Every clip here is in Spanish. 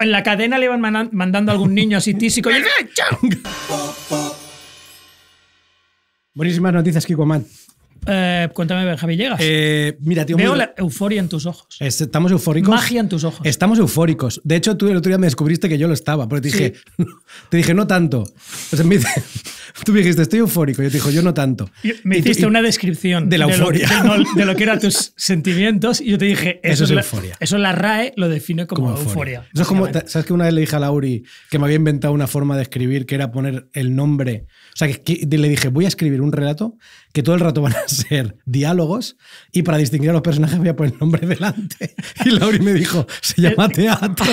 en la cadena le iban mandando algún niño así tísico y eh, Buenísimas noticias, Kiko Man. Eh, cuéntame, Javi ¿llegas? Eh, mira, tío, Veo la euforia en tus ojos. Estamos eufóricos. Magia en tus ojos. Estamos eufóricos. De hecho, tú el otro día me descubriste que yo lo estaba, porque te dije, te dije no tanto. Entonces me dice, Tú me dijiste, estoy eufórico. Yo te dijo, yo no tanto. me hiciste una descripción de la euforia. De lo, que eran tus sentimientos y yo te dije, eso, es la, euforia. Eso la RAE lo define como, euforia. Eso es como, ¿sabes que una vez le dije a Lauri que me había inventado una forma de escribir que era poner el nombre? O sea, que, le dije, voy a escribir un relato que todo el rato van a ser diálogos y para distinguir a los personajes voy a poner el nombre delante. Y Lauri me dijo, se eh, llama teatro.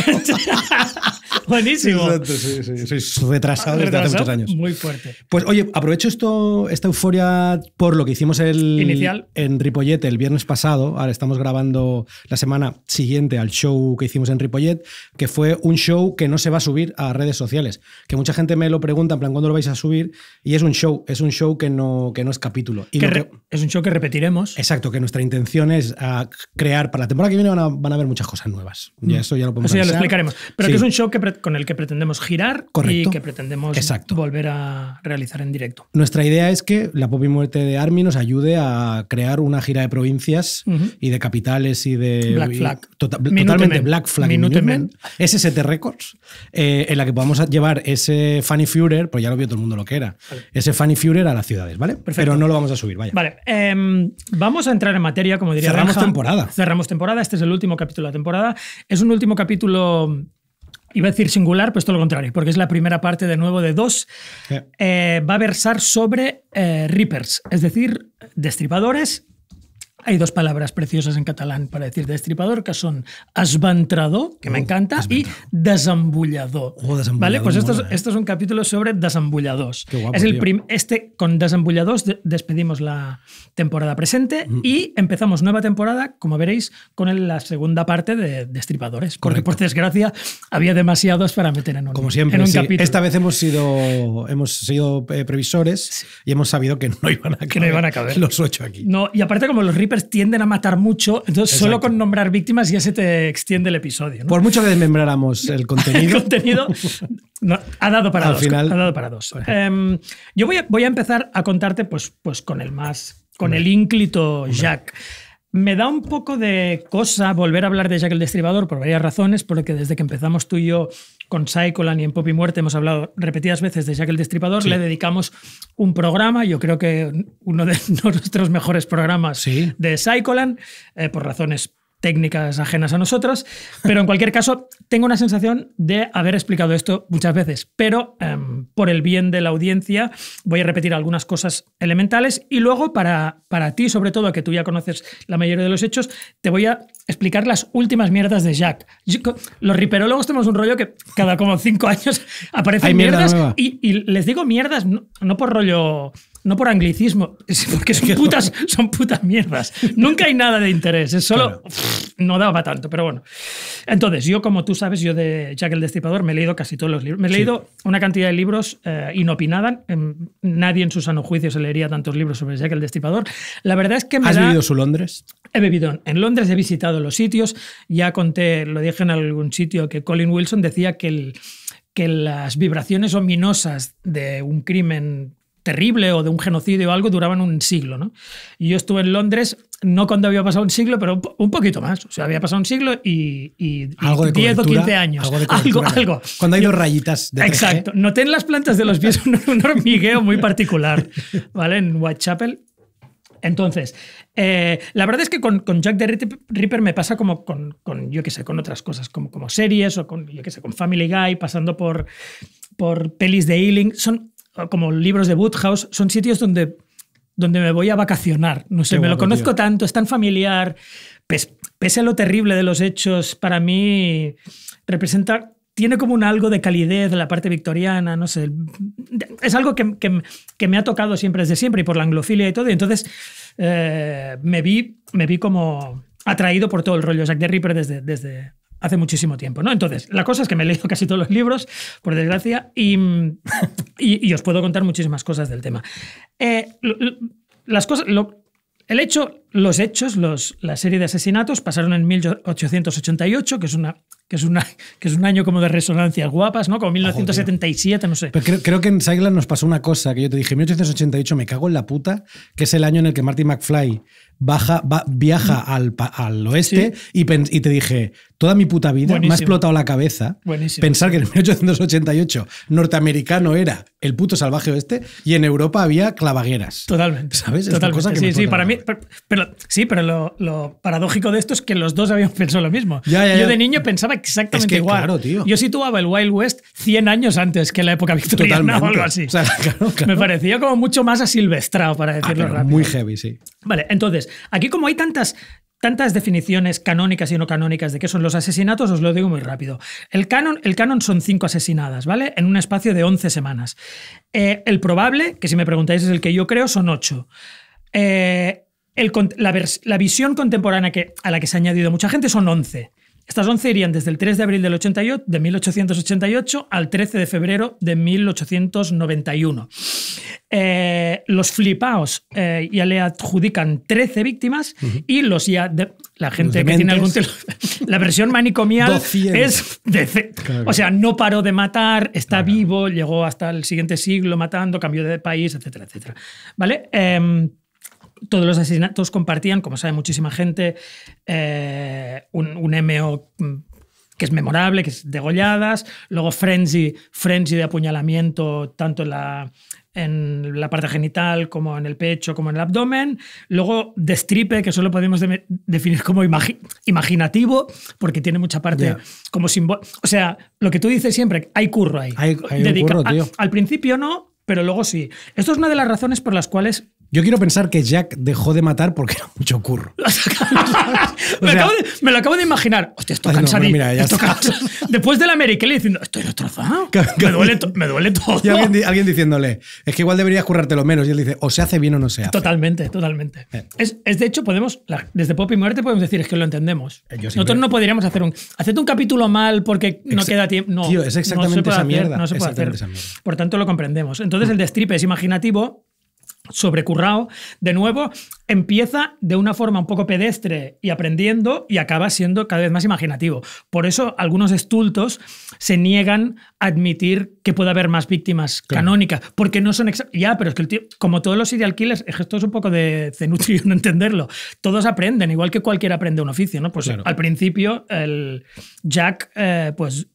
Buenísimo. sí, sí. Soy retrasado desde hace muchos años. Muy fuerte. Pues oye, aprovecho esto, esta euforia por lo que hicimos el, en Ripollet el viernes pasado. Ahora estamos grabando la semana siguiente al show que hicimos en Ripollet, que fue un show que no se va a subir a redes sociales. Que mucha gente me lo pregunta, en plan, ¿cuándo lo vais a subir? Y es un show, es un show que no, que no es capítulo. Y es un show que repetiremos. Exacto, que nuestra intención es ah, crear para la temporada que viene van a, haber muchas cosas nuevas. Mm. eso ya lo podemos Eso ya lo explicaremos. Pero que es un show con el que pretendemos girar y que pretendemos volver a realizar realizar en directo. Nuestra idea es que la y muerte de Army nos ayude a crear una gira de provincias y de capitales y de... Black Flag. Tota- totalmente Black Flag. SST Records, eh, en la que podamos llevar ese funny Führer, pues ya lo vio todo el mundo lo que era, ese funny Führer a las ciudades, ¿vale? Pero no lo vamos a subir, vaya. Vale, em, vamos a entrar en materia, como diría Cerramos temporada. Cerramos temporada, este es el último capítulo de la temporada. Es un último capítulo Iba a decir singular, pues todo lo contrario, porque es la primera parte de nuevo de dos. Eh, va a versar sobre eh, Reapers, es decir, destripadores hay dos palabras preciosas en catalán para decir destripador, que son asbantrado, que me encanta, y desambullador. ¿Vale? Pues esto es, esto es, un capítulo sobre desambulladores. Qué guapo, es el este, con desambulladores despedimos la temporada presente mm. y empezamos nueva temporada, como veréis, con la segunda parte de destripadores. Porque, por desgracia, había demasiados para meter en un, como siempre, capítulo. Esta vez hemos sido, hemos sido eh, previsores y hemos sabido que no iban a caber, que no iban a caber. los ocho aquí. No, y aparte, como los Reapers tienden a matar mucho, entonces solo con nombrar víctimas ya se te extiende el episodio. Por mucho que desmembráramos el contenido. el contenido ha dado para dos. ha dado para dos. yo voy a, empezar a contarte pues, pues con el más, con el ínclito Jack. Me da un poco de cosa volver a hablar de Jack el Destripador por varias razones, porque desde que empezamos tú y yo con Cyclone y en Pop y Muerte hemos hablado repetidas veces de Jack el Destripador, le dedicamos un programa, yo creo que uno de nuestros mejores programas de Cyclone eh, por razones técnicas ajenas a nosotras, pero en cualquier caso, tengo una sensación de haber explicado esto muchas veces, pero em, por el bien de la audiencia voy a repetir algunas cosas elementales y luego para, para ti, sobre todo, que tú ya conoces la mayoría de los hechos, te voy a explicar las últimas mierdas de Jack. Los riperólogos tenemos un rollo que cada como cinco años aparecen mierdas y, les digo mierdas no por rollo no por anglicismo, porque son putas, son putas mierdas. Nunca hay nada de interés, es solo no daba tanto, pero bueno. Entonces, yo como tú sabes, yo de Jack el Destripador me he leído casi todos los libros. Me he leído una cantidad de libros eh, inopinada, em, nadie en su sano juicio se leería tantos libros sobre Jack el Destripador. La verdad es que me ¿Has vivido su Londres? He vivido en Londres, he visitado los sitios, ya conté, lo dije en algún sitio que Colin Wilson decía que que las vibraciones ominosas de un crimen terrible o de un genocidio o algo duraban un siglo. ¿no? Y yo estuve en Londres, no cuando había pasado un siglo, pero un poquito más. O sea, había pasado un siglo y, ¿Algo 10 o 15 años. Algo, de Cuando hay dos rayitas. De Exacto. ¿eh? Noté en las plantas de los pies un, hormigueo muy particular, ¿vale? En Whitechapel. Entonces, eh, la verdad es que con, Jack the Ripper me pasa como con, yo qué sé, con otras cosas, como, series o con, yo qué sé, con Family Guy, pasando por, por pelis de Ealing. Son Ah, como libros de Woodhouse, son sitios donde, donde me voy a vacacionar. No sé, me lo conozco tanto, es tan familiar. Pese, a lo terrible de los hechos, para mí representa tiene como un algo de calidez la parte victoriana, no sé. Es algo que, que, me ha tocado siempre desde siempre y por la anglofilia y todo. Y entonces eh, me, vi, me vi como atraído por todo el rollo Jack the Ripper desde, desde, hace muchísimo tiempo. ¿no? Entonces, la cosa es que me he leído casi todos los libros, por desgracia, mm, y, os puedo contar muchísimas cosas del tema. Eh, las cosas, el hecho, los hechos, los, la serie de asesinatos pasaron en 1888, que es una que es, una, que es un año como de resonancias guapas, ¿no? Como 1977, no sé. Pero creo, que en Silent nos pasó una cosa, que yo te dije, 1888 me cago en la puta, que es el año en el que Marty McFly baja, viaja mm. al, oeste y, te dije, toda mi puta vida me ha explotado la cabeza pensar que en 1888 norteamericano era el puto salvaje oeste y en Europa había clavagueras. Totalmente. ¿Sabes? Cosa que sí, sí, para mí, pero, sí, pero lo, paradójico de esto es que los dos habían pensado lo mismo. yo de niño pensaba exactamente igual. Yo situaba el Wild West 100 años antes que la época victoriana o algo así. Me parecía como mucho más asilvestrado, para ah, decirlo rápido. Muy heavy, sí. Vale, entonces, aquí como hay tantas tantas definiciones canónicas y no canónicas de qué son los asesinatos, os lo digo muy rápido. El canon, el canon son cinco asesinadas, ¿vale? En un espacio de 11 semanas. Eh, el probable, que si me preguntáis es el que yo creo, son ocho. Eh, la, visión contemporánea que, a la que se ha añadido mucha gente son 11. Estas 11 irían desde el 3 de abril del 88, de 1888 al 13 de febrero de 1891. Eh, los flipaos eh, ya le adjudican 13 víctimas y los ya la gente que tiene algún la versión manicomial es de, o sea no paró de matar está vivo llegó hasta el siguiente siglo matando cambió de país etcétera etcétera vale em, todos los asesinatos compartían, como sabe muchísima gente, eh, un, MO mm, que es memorable, que es degolladas, luego frenzy, frenzy de apuñalamiento tanto en la, en la parte genital como en el pecho, como en el abdomen, luego destripe, que solo podemos definir como imaginativo, porque tiene mucha parte como simbólica. O sea, lo que tú dices siempre, hay curro ahí. Hay, curro, tío. al principio no, pero luego sí. Esto es una de las razones por las cuales yo quiero pensar que Jack dejó de matar porque era mucho curro. me, lo acabo de imaginar. Hostia, esto cansa No, Después de la Mary Kelly diciendo, estoy destrozado. me, duele todo. Y alguien, diciéndole, es que igual deberías currártelo menos. Y él dice, o se hace bien o no se hace. Totalmente, totalmente. Es, de hecho, podemos, desde Pop y Muerte podemos decir, es que lo entendemos. Eh, Nosotros no podríamos hacer un, hacete un capítulo mal porque no queda tiempo. No, tío, es exactamente esa mierda. No se puede hacer. Por tanto, lo comprendemos. Entonces, el de Stripe es imaginativo sobrecurrado. De nuevo, empieza de una forma un poco pedestre y aprendiendo y acaba siendo cada vez más imaginativo. Por eso algunos estultos se niegan a admitir que puede haber más víctimas canónicas, porque no son... Ya, pero es que el como todos los serial killers, esto es un poco de cenutrio no entenderlo. Todos aprenden, igual que cualquiera aprende un oficio, ¿no? Pues al principio el Jack, eh, pues...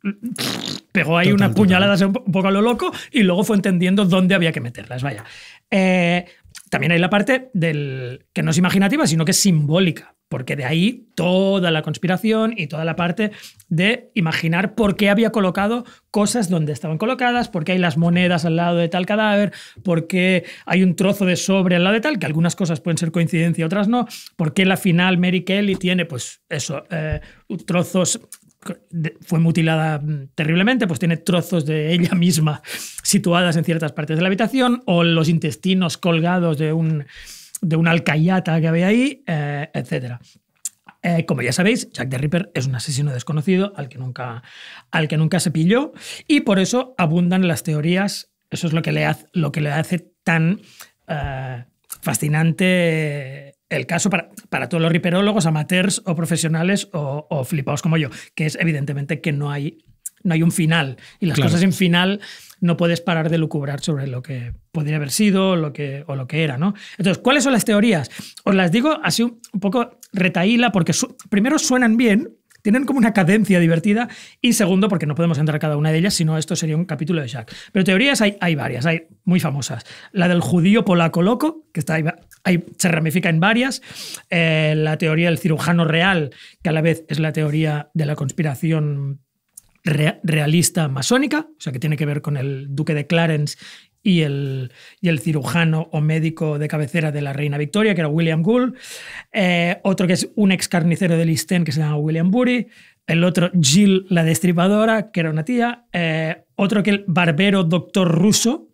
pegó ahí unas puñaladas un poco a lo loco y luego fue entendiendo dónde había que meterlas. Vaya, eh, también hay la parte del, que no es imaginativa, sino que es simbólica, porque de ahí toda la conspiración y toda la parte de imaginar por qué había colocado cosas donde estaban colocadas, por qué hay las monedas al lado de tal cadáver, por qué hay un trozo de sobre al lado de tal, que algunas cosas pueden ser coincidencia, otras no, porque qué la final Mary Kelly tiene, pues eso, eh, trozos fue mutilada mm, terriblemente, pues tiene trozos de ella misma situadas en ciertas partes de la habitación o los intestinos colgados de un, de una alcayata que había ahí, eh, etc. Eh, como ya sabéis, Jack the Ripper es un asesino desconocido al que, nunca, al que nunca se pilló y por eso abundan las teorías. Eso es lo que le hace, lo que le hace tan eh, fascinante el caso para, para, todos los riperólogos, amateurs o profesionales o, flipados como yo, que es evidentemente que no hay, no hay un final. Y las cosas en final no puedes parar de lucubrar sobre lo que podría haber sido lo que, o lo que era. ¿no? Entonces, ¿cuáles son las teorías? Os las digo así un poco retaíla porque primero suenan bien tienen como una cadencia divertida. Y segundo, porque no podemos entrar cada una de ellas, sino esto sería un capítulo de Jacques. Pero teorías hay, hay varias, hay muy famosas. La del judío polaco loco, que está ahí, se ramifica en varias. Eh, la teoría del cirujano real, que a la vez es la teoría de la conspiración realista masónica, o sea, que tiene que ver con el duque de Clarence y el, y el, cirujano o médico de cabecera de la reina Victoria, que era William Gould, eh, otro que es un ex carnicero de listén que se llama William Bury, el otro Jill la destripadora, que era una tía, eh, otro que el barbero doctor ruso,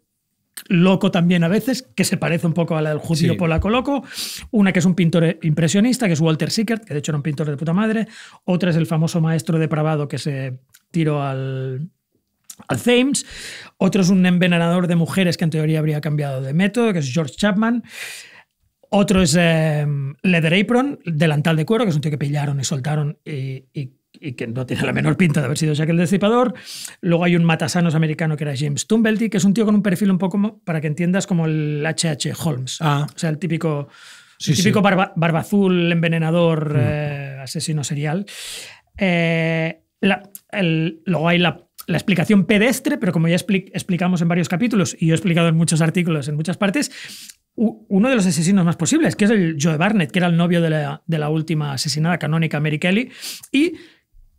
loco también a veces, que se parece un poco a la del judío polaco loco, una que es un pintor impresionista, que es Walter Sickert, que de hecho era un pintor de puta madre, otra es el famoso maestro depravado que se tiró al, al Thames. Otro es un envenenador de mujeres que en teoría habría cambiado de método, que es George Chapman. Otro es em, Leather Apron, delantal de cuero, que es un tío que pillaron y soltaron y, que no tiene la menor pinta de haber sido Jack el Destripador. Luego hay un matasanos americano que era James Tumbelty, que es un tío con un perfil un poco, para que entiendas, como el H.H. Holmes. Ah. O sea, el típico, típico barba, barbazul, envenenador, mm. eh, asesino serial. Eh, luego hay la la explicación pedestre, pero como ya explicamos en varios capítulos y yo he explicado en muchos artículos, en muchas partes, uno de los asesinos más posibles, que es el Joe Barnett, que era el novio de la, de la última asesinada canónica, Mary Kelly, y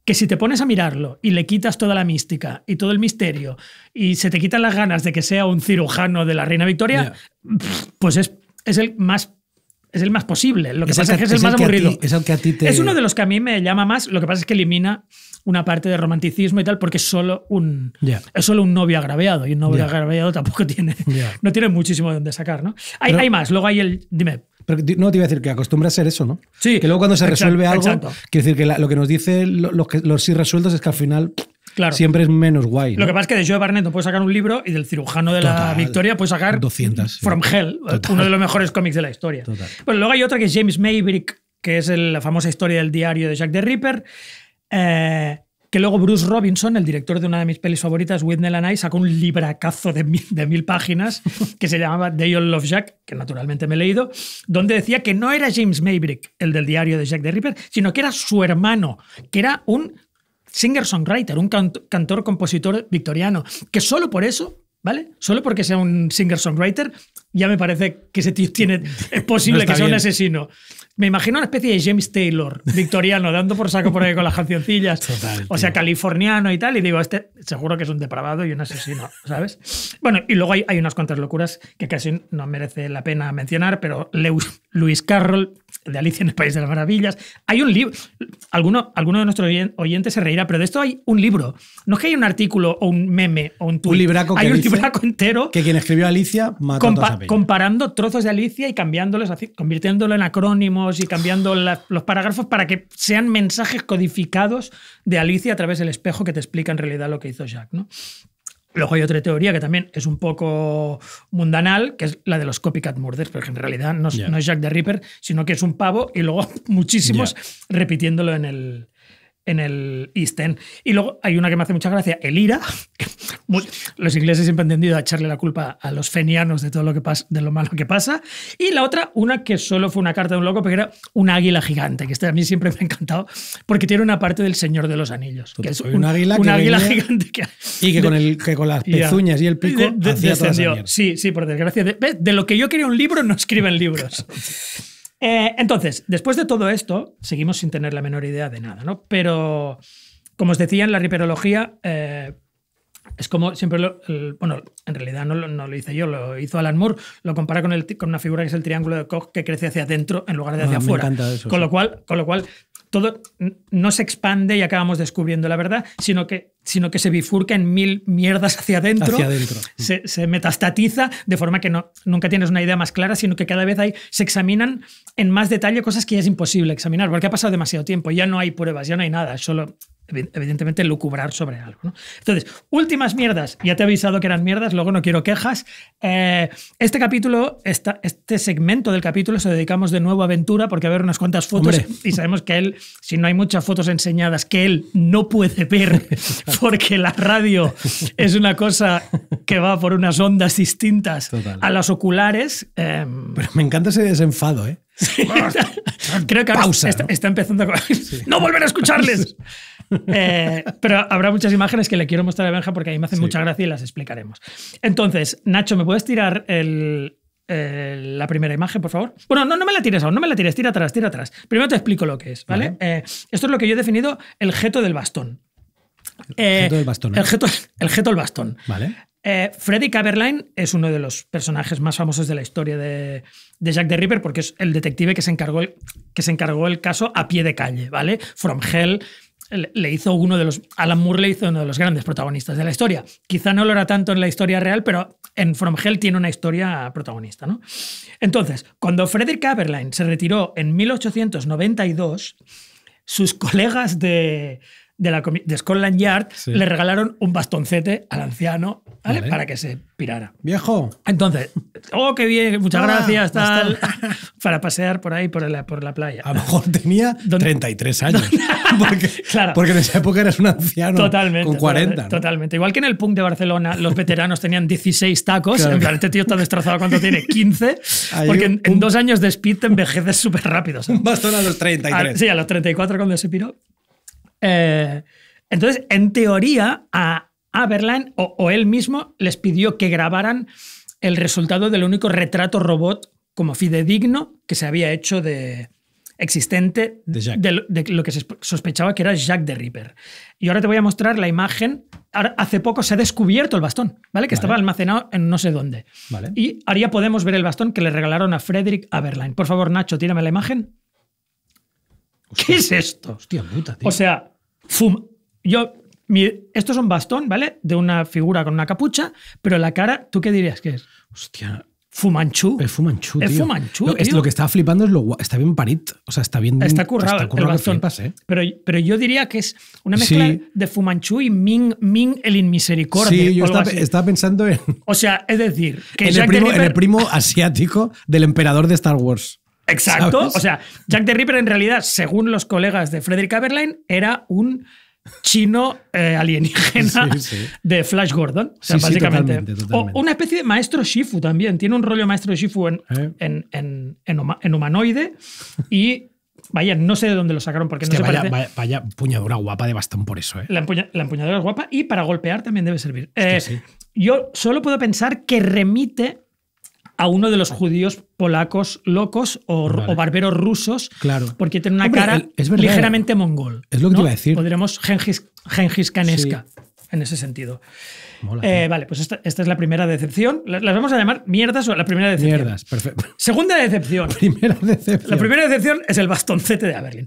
que si te pones a mirarlo y le quitas toda la mística y todo el misterio y se te quitan las ganas de que sea un cirujano de la Reina Victoria, pues es, es el más es el más posible. Lo que pasa es que es el más aburrido. es Es uno de los que a mí me llama más. Lo que pasa es que elimina una parte de romanticismo y tal, porque es solo un, es solo un novio agraviado. Y un novio agraviado tampoco tiene, no tiene muchísimo de dónde sacar, ¿no? Hay, hay más. Luego hay el. Dime. Pero no te iba a decir que acostumbra a ser eso, ¿no? Sí. Que luego cuando se resuelve algo. quiero decir que lo que nos dicen lo, los sí resueltos es que al final Siempre es menos guay. Lo que pasa es que de Joe Barnett no puedes sacar un libro y del cirujano de la victoria puedes sacar 200, From Hell, uno de los mejores cómics de la historia. Bueno, pues luego hay otra que es James Maybrick, que es la famosa historia del diario de Jack the Ripper. Eh, que luego Bruce Robinson, el director de una de mis pelis favoritas, Whitney and I, sacó un libracazo de mil, páginas que se llamaba Day of Love Jack, que naturalmente me he leído, donde decía que no era James Maybrick, el del diario de Jack the Ripper, sino que era su hermano, que era un singer-songwriter, un cantor-compositor victoriano, que solo por eso ¿Vale? Solo porque sea un singer-songwriter, ya me parece que ese tío tiene, es posible que sea un asesino. Me imagino una especie de James Taylor, victoriano, dando por saco por ahí con las cancioncillas. o sea, californiano y tal. Y digo, este seguro que es un depravado y un asesino, ¿sabes? Bueno, y luego hay, unas cuantas locuras que casi no merece la pena mencionar, pero Lewis Carroll de Alicia en el País de las Maravillas. Hay un libro, alguno, alguno de nuestros oyentes se reirá, pero de esto hay un libro. No es que haya un artículo o un meme o un tuit. Un hay un libraco entero. Que quien escribió Alicia Comparando trozos de Alicia y cambiándolos, convirtiéndolo en acrónimos y cambiando los parágrafos para que sean mensajes codificados de Alicia a través del espejo que te explica en realidad lo que hizo Jack. ¿no? Luego hay otra teoría que también es un poco mundanal, que es la de los copycat murders, pero que en realidad no es, Jack the Ripper, sino que es un pavo y luego muchísimos repitiéndolo en el, en el East Y luego hay una que me hace mucha gracia, el IRA. los ingleses siempre han tendido a echarle la culpa a los fenianos de todo lo que pasa, de lo malo que pasa. Y la otra, una que solo fue una carta de un loco, pero era un águila gigante, que este a mí siempre me ha encantado, porque tiene una parte del Señor de los Anillos. un, águila, un águila gigante. Que, y que con, el, que con las pezuñas y el pico hacía descendió. sí, sí, por desgracia. De, de, lo que yo quería un libro, no escriben libros. Eh, entonces, después de todo esto, seguimos sin tener la menor idea de nada, ¿no? Pero, como os decía, en la riperología eh, es como siempre, bueno, en realidad no, lo hice yo, lo hizo Alan Moore, lo compara con, el, con una figura que es el triángulo de Koch que crece hacia adentro en lugar de hacia ah, afuera. con, lo cual, con lo cual todo no se expande y acabamos descubriendo la verdad, sino que, sino que se bifurca en mil mierdas hacia adentro, hacia adentro. Se, metastatiza de forma que no, nunca tienes una idea más clara, sino que cada vez hay, se examinan en más detalle cosas que ya es imposible examinar, porque ha pasado demasiado tiempo, ya no hay pruebas, ya no hay nada, solo evidentemente lucubrar sobre algo. ¿no? Entonces, últimas mierdas. Ya te he avisado que eran mierdas, luego no quiero quejas. Eh, este capítulo, este segmento del capítulo se dedicamos de nuevo a Ventura porque va a haber unas cuantas fotos y sabemos que él, si no hay muchas fotos enseñadas, que él no puede ver porque la radio es una cosa que va por unas ondas distintas a las oculares. Eh, Pero me encanta ese desenfado, ¿eh? Creo que está, empezando a... ¡No volver a escucharles! Eh, pero habrá muchas imágenes que le quiero mostrar a Benja porque a mí me hacen mucha gracia y las explicaremos. Entonces, Nacho, ¿me puedes tirar eh, la primera imagen, por favor. Bueno, no, no me la tires aún, no me la tires, tira atrás, tira atrás. Primero te explico lo que es, ¿vale? Eh, esto es lo que yo he definido el geto del bastón. El geto del bastón. El el del bastón. Vale. Eh, Freddy es uno de los personajes más famosos de la historia de, de, Jack the Ripper porque es el detective que se, encargó el, que se encargó el caso a pie de calle, ¿vale? From Hell le hizo uno de los. Alan Moore le hizo uno de los grandes protagonistas de la historia. Quizá no lo era tanto en la historia real, pero en From Hell tiene una historia protagonista. ¿no? Entonces, cuando Frederick Kaberlein se retiró en 1892, sus colegas de, de, Scotland Yard le regalaron un bastoncete al anciano para que se pirara. Viejo. Entonces, oh, qué bien, muchas ah, gracias, tal, para pasear por ahí, por la, playa. A lo mejor tenía 33 años. porque, porque en esa época eras un anciano totalmente, con 40. Totalmente, Igual que en el punk de Barcelona, los veteranos tenían 16 tacos. este tío está destrozado cuando tiene 15. porque en, dos años de speed te envejeces súper rápido. Un bastón a los 33. Ah, sí, a los 34 cuando se piró. Eh, entonces, en teoría, a Aberline o, él mismo les pidió que grabaran el resultado del único retrato robot como fidedigno que se había hecho de existente de, lo que se sospechaba que era Jack de Ripper. Y ahora te voy a mostrar la imagen. hace poco se ha descubierto el bastón, ¿vale? Que estaba almacenado en no sé dónde. Y ahora ya podemos ver el bastón que le regalaron a Frederick Aberline. Por favor, Nacho, tírame la imagen. ¿Qué es esto? Hostia puta, tío. O sea, fum. Yo, esto es un bastón, ¿vale? De una figura con una capucha, pero la cara, ¿tú qué dirías que es? Hostia. Fumanchu. Es fumanchu, Es Fumanchú. Lo, lo que estaba flipando es lo Está bien parit. O sea, está bien. Está currado. Está currado el bastón. Eh. pero, pero yo diría que es una mezcla de fumanchu y Ming, Ming el Inmisericordia. Sí, yo estaba, pensando en. O sea, es decir, que el primo asiático del emperador de Star Wars. Exacto. O sea, Jack the Ripper en realidad, según los colegas de Frederick Aberline, era un chino eh, alienígena de Flash Gordon. O sea, básicamente. O una especie de maestro Shifu también. Tiene un rollo maestro Shifu en, eh. en, humanoide y Vaya, no sé de dónde lo sacaron porque no se vaya, parece. Vaya, guapa de bastón por eso, ¿eh? La, empuñadura es guapa y para golpear también debe servir. Yo solo puedo pensar que remite a uno de los judíos polacos locos o, barberos rusos, porque tiene una cara ligeramente mongol. Es lo que iba a decir. Podríamos Gengis, en ese sentido. Eh, ¿eh? vale, pues esta, es la primera decepción. Las, vamos a llamar mierdas o la primera decepción. Mierdas, perfecto. Segunda decepción. La primera decepción es el bastoncete de Aberlin.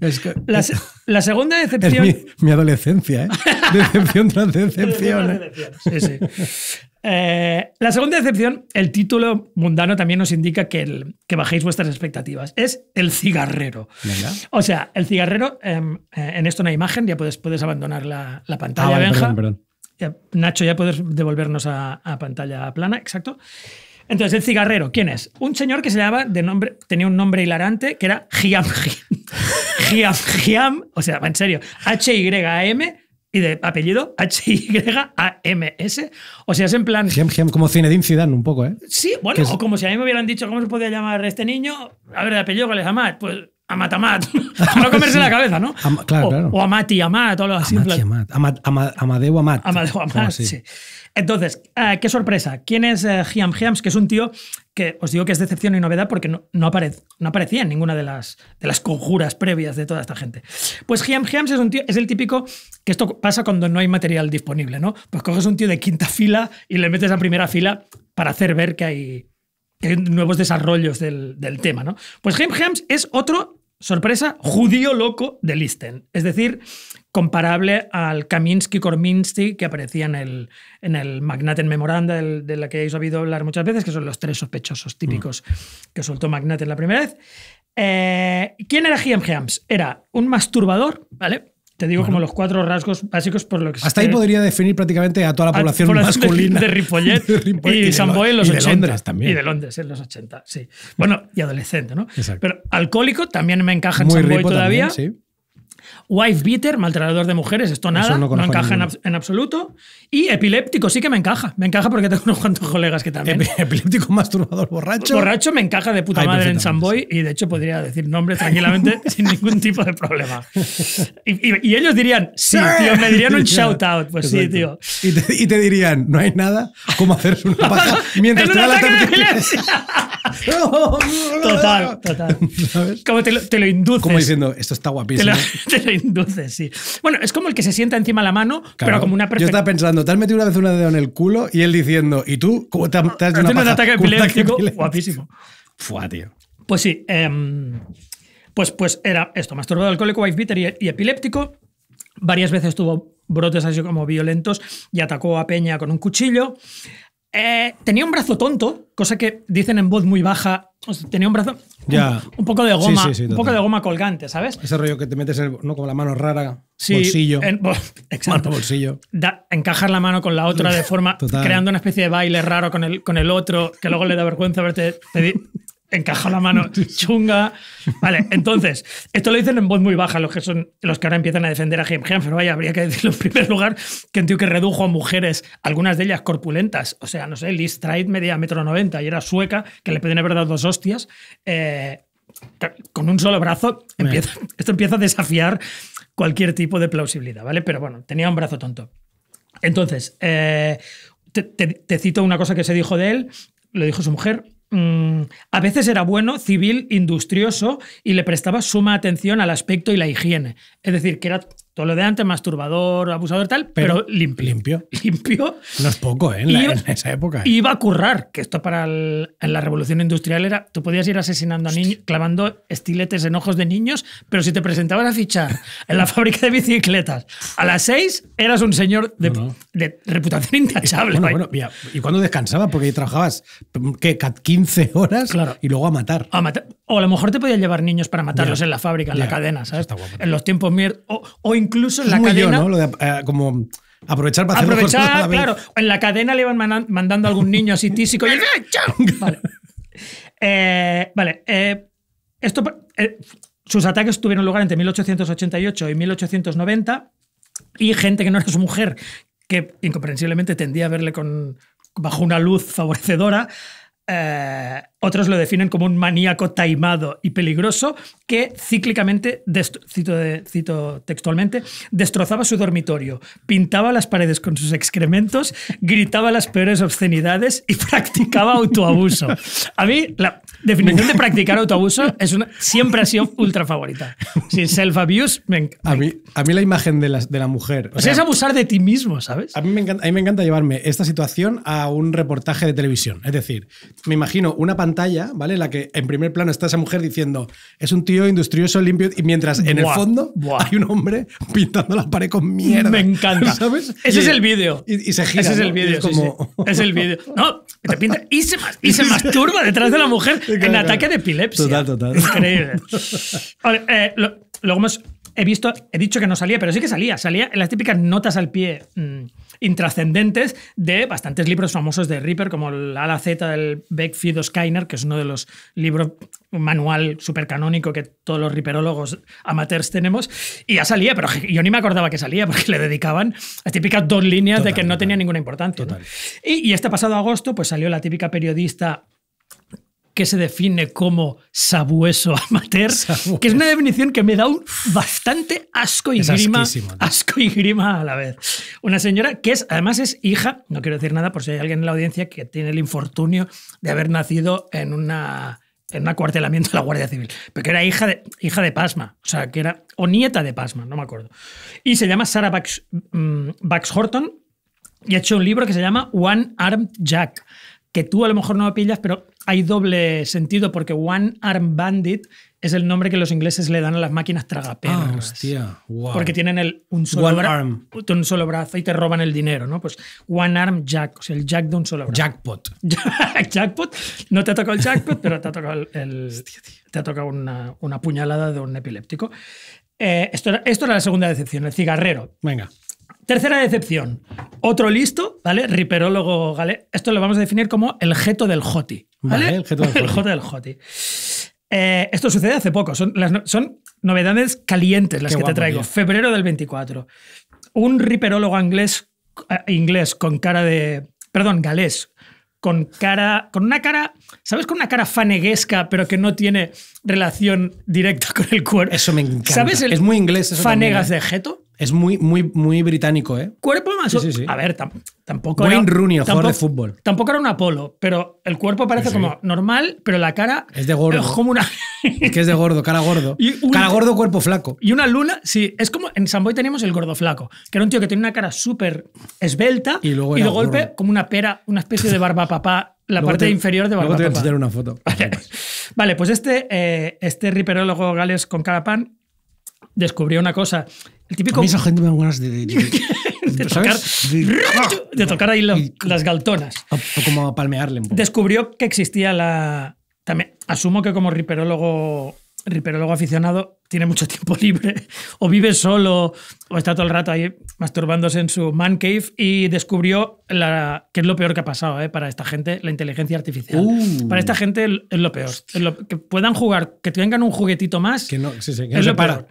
la, segunda decepción. mi, adolescencia, ¿eh? decepción tras decepción. ¿eh? Sí, sí. Eh, la segunda excepción, el título mundano también nos indica que, bajéis vuestras expectativas. Es el cigarrero. O sea, el cigarrero, em, eh, en esto no hay imagen, ya puedes, puedes abandonar la, pantalla. Ah, Nacho, ya puedes devolvernos a, pantalla plana, exacto. Entonces, el cigarrero, ¿quién es? Un señor que se llamaba, de nombre, tenía un nombre hilarante, que era Giam Giam, Giam, Giam o sea, en serio, H-Y-A-M y de apellido h y m s O sea, es en plan. Gem, gem, como Zinedine Zidane, un poco, ¿eh? Sí, bueno, o como si a mí me hubieran dicho cómo se podía llamar este niño. A ver, de apellido, ¿cuál es Amat? Pues a Matamat. a no comerse la cabeza, ¿no? claro, o, claro. o, a Mati, o así. Amat. Amadeu Amat. Amadeu sí. Entonces, eh, qué sorpresa. ¿Quién es uh, Hiam Que es un tío que os digo que es decepción y novedad porque no, no, no aparecía en ninguna de las, de las conjuras previas de toda esta gente. Pues Hiam Giams es, un tío, es el típico que esto pasa cuando no hay material disponible, ¿no? Pues coges un tío de quinta fila y le metes a primera fila para hacer ver que hay, que hay nuevos desarrollos del, del tema, ¿no? Pues Hiam Giams es otro sorpresa, judío loco de Listen. Es decir, comparable al Kaminsky Korminsky que aparecía en el, en el Magnaten Memoranda, de la que habéis oído hablar muchas veces, que son los tres sospechosos típicos mm. que soltó Magnaten la primera vez. Eh, ¿Quién era Hiam James? Era un masturbador, ¿vale? Te digo como los cuatro rasgos básicos por lo que Hasta ahí podría definir prácticamente a toda la población, masculina. De, de, de San y, en los y De Londres también. Y de Londres en los 80, sí. Bueno, y adolescente, ¿no? Exacto. Pero alcohólico también me encaja en todavía. sí. Wife Beater, maltratador de mujeres, esto nada, no, encaja en, absoluto. Y epiléptico, sí que me encaja. Me encaja porque tengo unos cuantos colegas que también. epiléptico, masturbador, borracho. Borracho me encaja de puta madre en Samboy y de hecho podría decir nombre tranquilamente sin ningún tipo de problema. Y, ellos dirían, sí, tío, me dirían un shout out. Pues sí, tío. Y te, dirían, no hay nada como hacer una paja mientras te Total, total. ¿Sabes? Como te lo, induces. Como diciendo, esto está guapísimo. Te lo, entonces, sí. Bueno, es como el que se sienta encima de la mano, pero como una persona. Yo estaba pensando, tal has metido una vez una dedo en el culo y él diciendo, ¿y tú? ¿Cómo te, has, te un ataque epiléptico? Guapísimo. Fua, tío. Pues sí. Em, pues, pues era esto: masturbado alcohólico, wife bitter, y, epiléptico. Varias veces tuvo brotes así como violentos y atacó a Peña con un cuchillo. Eh, tenía un brazo tonto, cosa que dicen en voz muy baja tenía un brazo. Ya. Un, poco de goma. un poco de goma colgante, ¿sabes? Ese rollo que te metes ¿no? como la mano rara. bolsillo. exacto. bolsillo. encajar la mano con la otra de forma. Creando una especie de baile raro con el, con el otro, que luego le da vergüenza verte pedir, encaja la mano chunga. Vale, entonces, esto lo dicen en voz muy baja los que son los que ahora empiezan a defender a Jim pero vaya, habría que decirlo en primer lugar que un tío que redujo a mujeres, algunas de ellas corpulentas, o sea, no sé, Liz Stride medía metro noventa y era sueca, que le pueden haber dado dos hostias, eh, con un solo brazo, esto empieza a desafiar cualquier tipo de plausibilidad, ¿vale? Pero bueno, tenía un brazo tonto. Entonces, eh, te cito una cosa que se dijo de él, lo dijo su mujer, Mm, a veces era bueno, civil, industrioso y le prestaba suma atención al aspecto y la higiene. Es decir, que era todo lo de antes, masturbador, abusador, tal, pero, limpio. Limpio. Limpio. No es poco, ¿eh? En, esa época. Iba a currar, que esto para en la revolución industrial era. Tú podías ir asesinando a niños, clavando estiletes en ojos de niños, pero si te presentabas a fichar en la fábrica de bicicletas a las seis, eras un señor de, reputación intachable. Bueno, bueno, ¿y cuando descansabas? Porque ahí trabajabas, ¿qué? 15 horas y luego a matar. A matar. O a lo mejor te podían llevar niños para matarlos en la fábrica, en la cadena, ¿sabes? En los tiempos mierda incluso en la cadena. ¿no? Eh, como aprovechar para hacer aprovechar, claro. En la cadena le van mandando algún niño así tísico y Vale. Eh, eh, esto, sus ataques tuvieron lugar entre 1888 y 1890 y gente que no era su mujer, que incomprensiblemente tendía a verle con, bajo una luz favorecedora, otros lo definen como un maníaco taimado y peligroso que cíclicamente, cito, de, cito, textualmente, destrozaba su dormitorio, pintaba las paredes con sus excrementos, gritaba las peores obscenidades y practicaba autoabuso. A mí la definición de practicar autoabuso es una, siempre ha sido ultra favorita. Sin self-abuse, me, a mí, a mí la imagen de la, de la mujer... O, sea, es abusar de ti mismo, ¿sabes? A mí, me a mí me encanta llevarme esta situación a un reportaje de televisión. Es decir, me imagino una pantalla pantalla, ¿vale? la que en primer plano está esa mujer diciendo, es un tío industrioso, limpio, y mientras en el fondo hay un hombre pintando la pared con mierda. Me encanta. Ese es el vídeo. Y, se gira. Ese es el vídeo. Es, el vídeo. No, te pinta y se, masturba detrás de la mujer en ataque de epilepsia. Total, total. Increíble. Eh, luego hemos, he visto, he dicho que no salía, pero sí que salía. Salía en las típicas notas al pie. Mm, intrascendentes de bastantes libros famosos de Ripper, como el la Z del Beck Fido Skinner, que es uno de los libros manual súper canónico que todos los riperólogos amateurs tenemos, y ya salía, pero yo ni me acordaba que salía porque le dedicaban las típicas dos líneas de que no tenía ninguna importancia. Y, y este pasado agosto pues salió la típica periodista que se define como sabueso amateur, que es una definición que me da un bastante asco y grima, asco y a la vez. Una señora que es, además es hija, no quiero decir nada por si hay alguien en la audiencia que tiene el infortunio de haber nacido en una en un acuartelamiento de la Guardia Civil, pero que era hija de, hija de Pasma, o sea, que era, o nieta de Pasma, no me acuerdo. Y se llama Sarah Bax, mm, Bax Horton y ha hecho un libro que se llama One Armed Jack, que tú a lo mejor no lo pillas, pero hay doble sentido porque One Arm Bandit es el nombre que los ingleses le dan a las máquinas tragaperras. Ah, hostia, wow. Porque tienen el, un, solo un solo brazo y te roban el dinero, ¿no? Pues One Arm Jack, o sea, el jack de un solo brazo. Jackpot. jackpot. No te ha tocado el jackpot, pero te ha tocado, el, te ha tocado una, una puñalada de un epiléptico. Eh, esto, esto, era la segunda decepción, el cigarrero. Venga. Tercera decepción. Otro listo, ¿vale? Riperólogo, galés. Esto lo vamos a definir como el geto del joti. ¿Vale? el del joti. del eh, esto sucede hace poco. Son, novedades calientes las que te traigo. Febrero del 24. Un riperólogo inglés, eh, inglés con cara de. Perdón, galés. Con cara. Con una cara. ¿Sabes? Con una cara faneguesca, pero que no tiene relación directa con el cuerpo. Eso me encanta. ¿Sabes? es muy inglés. Eso fanegas ¿eh? de Geto. Es muy, muy, muy británico, ¿eh? Cuerpo más. Sí, sí, sí. A ver, tampoco. Wayne era, Rooney, jugador de fútbol. Tampoco era un Apolo, pero el cuerpo parece como normal, pero la cara. Es de gordo. Es como una. es que es de gordo, cara gordo. cara gordo, cuerpo flaco. Y una luna, sí. Es como en Samboy teníamos el gordo flaco, que era un tío que tenía una cara súper esbelta y, luego de golpe, como una pera, una especie de barba papá, la parte inferior de barba Luego te voy a una foto. Vale, pues este, eh, este riperólogo gales con cara pan descubrió una cosa. El típico... A mí esa gente me da ganas de... tocar, ahí las galtonas. O, como palmearle. Descubrió que existía la. También, asumo que como riperólogo, riperólogo aficionado tiene mucho tiempo libre, o vive solo, o está todo el rato ahí masturbándose en su man cave y descubrió la, que es lo peor que ha pasado eh, para esta gente, la inteligencia artificial. Uh. para esta gente es lo peor. que puedan jugar, que tengan un juguetito más. Que no, sí, sí, que es lo peor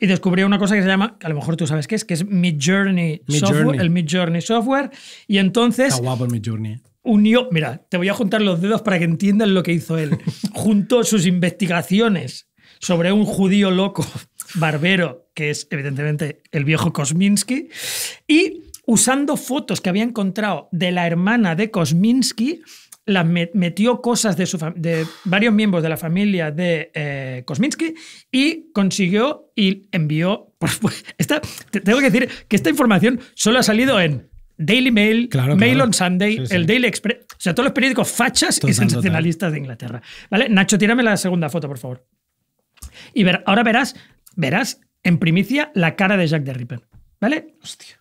y descubrió una cosa que se llama, a lo mejor tú sabes qué es, que es Mid Journey Software, el Mid Journey Software. Y entonces. Está guapo Mid Journey. ¿eh? Unió, mira, te voy a juntar los dedos para que entiendan lo que hizo él. Juntó sus investigaciones sobre un judío loco, barbero, que es evidentemente el viejo Kosminski, y usando fotos que había encontrado de la hermana de Kosminski, metió cosas de, de, varios miembros de la familia de eh, Kosminski y consiguió y envió. tengo que decir que esta información solo ha salido en Daily Mail, Mail on Sunday, el Daily Express, o sea, todos los periódicos fachas y sensacionalistas de Inglaterra. ¿Vale? Nacho, tírame la segunda foto, por favor. Y ver, ahora verás, verás en primicia la cara de Jack the Ripper. ¿Vale? Hostia.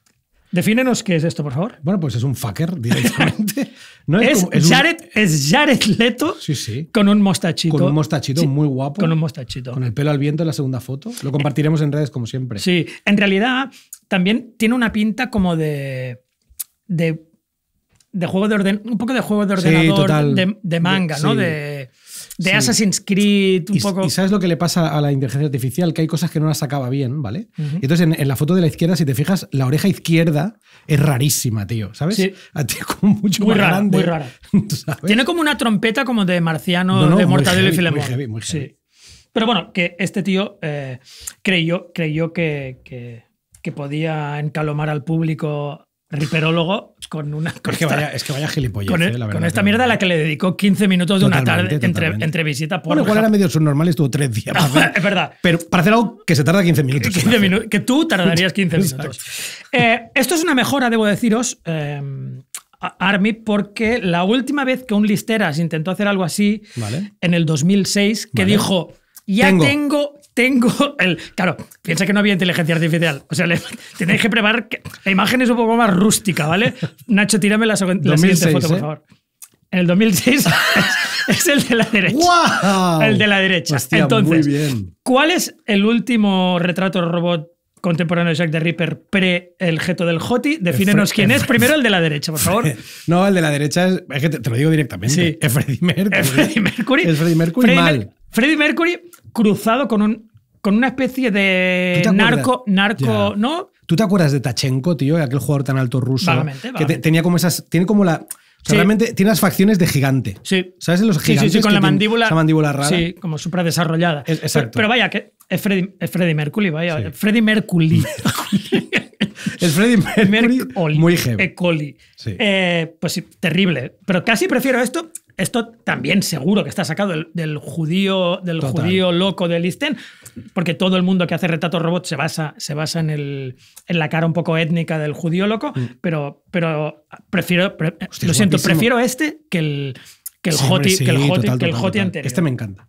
Defínenos qué es esto, por favor. Bueno, pues es un fucker directamente. es, Jared, Leto con un mostachito. Con un mostachito muy guapo. Con un mostachito. Con el pelo al viento en la segunda foto. Lo compartiremos en redes como siempre. Sí, en realidad también tiene una pinta como de, de de juego de orden, un poco de juego de ordenador, de, manga, ¿no? De, de Assassin's Creed, un poco. Y sabes lo que le pasa a la inteligencia artificial, que hay cosas que no las sacaba bien, ¿vale? Entonces, en, la foto de la izquierda, si te fijas, la oreja izquierda es rarísima, tío, ¿sabes? Sí. A como mucho muy Muy rara. Tiene como una trompeta como de marciano, de mortadelo y Filemón. Muy heavy, muy heavy. Sí. Pero bueno, que este tío eh, creyó, creyó que, podía encalomar al público riperólogo con una. es, que vaya, es con, eh, e- esta mierda a la que le dedicó 15 minutos de una tarde entre, visita por. Bueno, igual era medio subnormal y estuvo tres días. es verdad. Pero para hacer algo que se tarda 15 minutos. que tú tardarías 15 minutos. Eh, esto es una mejora, debo deciros. Eh, Army porque la última vez que un Listeras intentó hacer algo así, en el 2006, que dijo, ya tengo tengo el. Claro, piensa que no había inteligencia artificial. O sea, tenéis que preparar. Que, la imagen es un poco más rústica, ¿vale? Nacho, tírame la, siguiente foto, por ¿eh? favor. el 2006 es, el de la derecha. Wow. El de la derecha. Entonces, muy bien. ¿cuál es el último retrato robot contemporáneo de Jack the Ripper pre el Geto del Joti. Defínenos quién es. Primero el de la derecha, por favor. no, el de la derecha es, es que te, lo digo directamente. Sí. Es Freddie Mercury. Es Freddie Mercury. Es Freddy mal. Freddie Mercury cruzado con, un, con una especie de narco, narco ¿no? ¿Tú te acuerdas de Tachenko, tío? Aquel jugador tan alto ruso. Vagamente, vagamente. Que tenía como esas. Tiene como la. Realmente tiene las facciones de gigante. Sí. ¿Sabes? Los gigantes. Sí, sí, con la mandíbula. Esa mandíbula rara. Sí, como supra desarrollada. exacto. Pero, vaya, que es Freddy, es Freddy Mercury, vaya. Freddy Mercury. Es Freddy Mercury. muy heavy. Ecoli. Sí. Eh, pues sí, terrible. Pero casi prefiero esto esto también seguro que está sacado del, judío, del judío loco de Listen, porque todo el mundo que hace retratos robots se basa, se basa en, en la cara un poco étnica del judío loco, mm. pero, pero prefiero, eh, lo siento, prefiero este que el, que que el que el anterior. Este me encanta.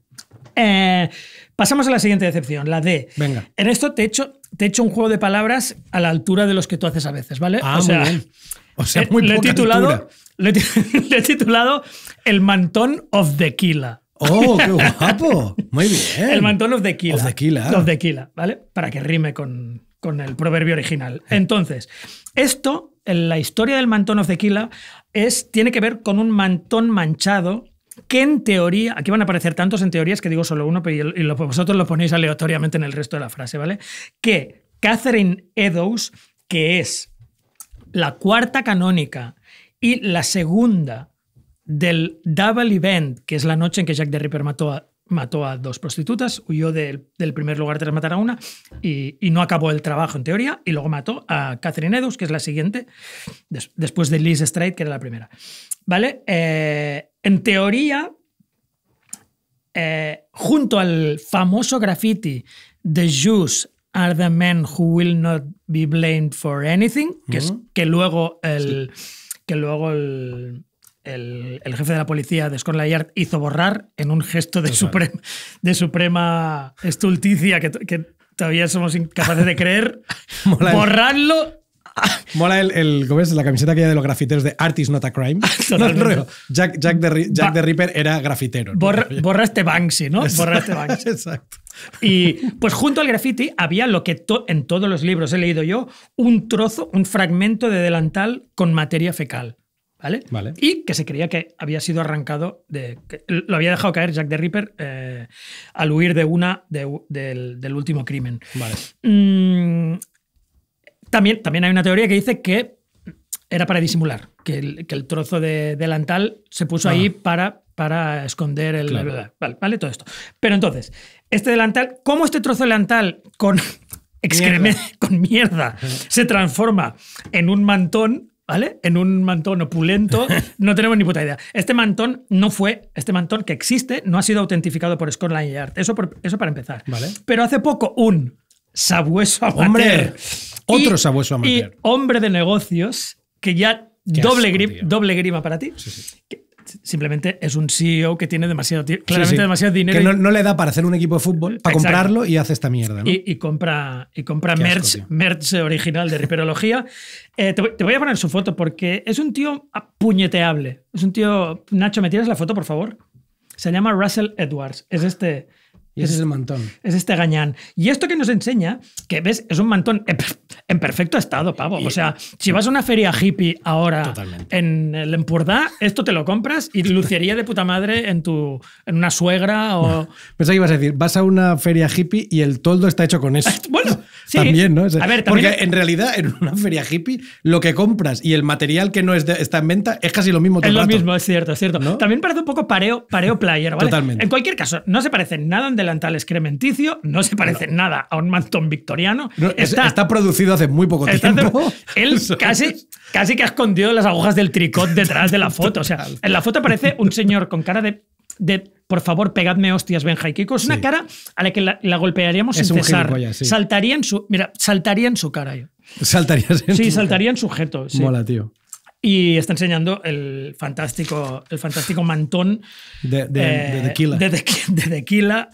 Eh, pasamos a la siguiente decepción, la D. Venga. En esto te he te un juego de palabras a la altura de los que tú haces a veces, ¿vale? Ah, o sea, eh, muy le, he titulado, he titulado El Mantón of the Kila. ¡Oh, qué guapo! Muy bien. El Mantón of the Kila. Of the Of the Kila, ¿vale? Para que rime con, con el proverbio original. Entonces, esto, la historia del Mantón of the Kila, es, tiene que ver con un mantón manchado que en teoría, aquí van a aparecer tantos en teorías que digo solo uno, pero vosotros lo ponéis aleatoriamente en el resto de la frase, ¿vale? Que Catherine Eddowes, que es la cuarta canónica y la segunda del Double Event, que es la noche en que Jack the Ripper mató a, mató a dos prostitutas, huyó del, primer lugar tras matar a una y, no acabó el trabajo en teoría, y luego mató a Catherine Edwards, que es la siguiente, después de Liz Strait, que era la primera. ¿Vale? Eh, en teoría, eh, junto al famoso graffiti The Jews are the men who will not Be Blamed for Anything, que es que luego el, que luego el, jefe de la policía de Scotland Yard hizo borrar en un gesto de, suprema, de suprema estulticia que, que todavía somos incapaces de creer, borrarlo Mola el, La camiseta que de los grafiteros de Art is not a crime. Ah, Jack, Jack, the, Ripper era grafitero. Borra, este Banksy, ¿no? Borra este Banksy. Exacto. Y pues junto al graffiti había lo que en todos los libros he leído yo, un trozo, un fragmento de delantal con materia fecal. ¿Vale? ¿vale? Y que se creía que había sido arrancado, de, lo había dejado caer Jack the Ripper eh, al huir de una del, último crimen. Vale. Mm, también, hay una teoría que dice que era para disimular, que el, trozo de delantal se puso ahí ah. para, para esconder el... Claro. vale, todo esto. Pero entonces, este delantal, ¿cómo este trozo delantal con con mierda, se transforma en un mantón? ¿Vale? En un mantón opulento, no tenemos ni puta idea. Este mantón no fue, este mantón que existe, no ha sido autentificado por Scotland Yard. Eso, eso para empezar. ¿Vale? Pero hace poco un sabueso ¡Hombre! Otro sabueso amateur. Y hombre de negocios, que ya doble, grip, doble grima para ti. simplemente es un CEO que tiene demasiado, demasiado dinero. Que no, le da para hacer un equipo de fútbol, para comprarlo y hace esta mierda. Y, compra, y compra merch, original de Riperología. Eh, te, voy a poner su foto porque es un tío puñeteable. Es un tío. Nacho, ¿me tienes la foto, por favor? Se llama Russell Edwards. Es este. Y ese es, el mantón. Es este gañán. Y esto que nos enseña, que ves, es un mantón en perfecto estado, pavo. O sea, si vas a una feria hippie ahora en el Empurdá, esto te lo compras y luciría de puta madre en tu en una suegra o... Pensaba que ibas a decir, vas a una feria hippie y el toldo está hecho con eso. bueno, también, ¿no? Porque en realidad, en una feria hippie, lo que compras y el material que no está en venta es casi lo mismo. es lo mismo, es cierto, es cierto. También parece un poco pareo, pareo player, ¿vale? Totalmente. En cualquier caso, no se parece nada a un delantal excrementicio, no se parece nada a un mantón victoriano. está, producido hace muy poco tiempo. él casi, casi que ha escondido las agujas del tricot detrás de la foto. O sea, en la foto aparece un señor con cara de de por favor, pegadme hostias, Benja y Kiko. Es una cara a la que la, golpearíamos sin cesar. Saltaría en su. Mira, saltaría en su cara. Yo. Saltaría en Sí, saltaría en su Mola, tío. Y está enseñando el fantástico, el fantástico mantón de, de, de, eh, tequila.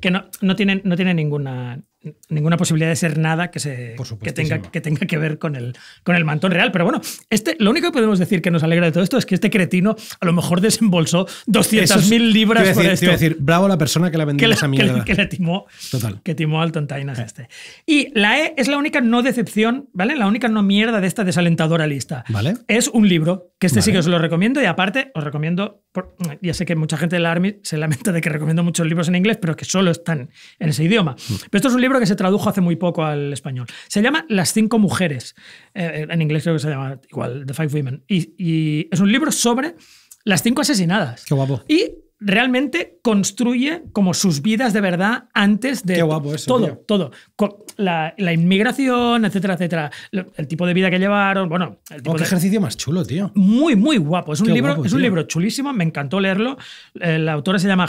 que, no, tiene, no tiene ninguna, ninguna posibilidad de ser nada que, se, tenga, que tenga que ver con el, con el mantón real. Pero bueno, este, lo único que podemos decir que nos alegra de todo esto es que este cretino a lo mejor desembolsó 200.000 libras decir, por esto. quiero decir, bravo la persona que la vendió esa mierda. Que, le timó, Total. que timó al tontainas eh. este. Y la E es la única no decepción, ¿vale? La única no mierda de esta desalentadora lista. ¿Vale? Es un libro, que este sí que os lo recomiendo y aparte os recomiendo, ya sé que mucha gente de la Army se lamenta de que recomiendo muchos libros en inglés, pero que solo están en ese idioma. Mm. Pero esto es un libro que se tradujo hace muy poco al español. Se llama Las cinco mujeres. Eh, en inglés creo que se llama igual, The Five Women. Y, y es un libro sobre las cinco asesinadas. Qué guapo. Y realmente construye como sus vidas de verdad antes de todo, todo. La, la, inmigración, etcétera, etcétera. El tipo de vida que llevaron, bueno. El oh, qué ejercicio más chulo, tío. Muy, muy guapo. Es un, libro, es un libro chulísimo, me encantó leerlo. Eh, la autora se llama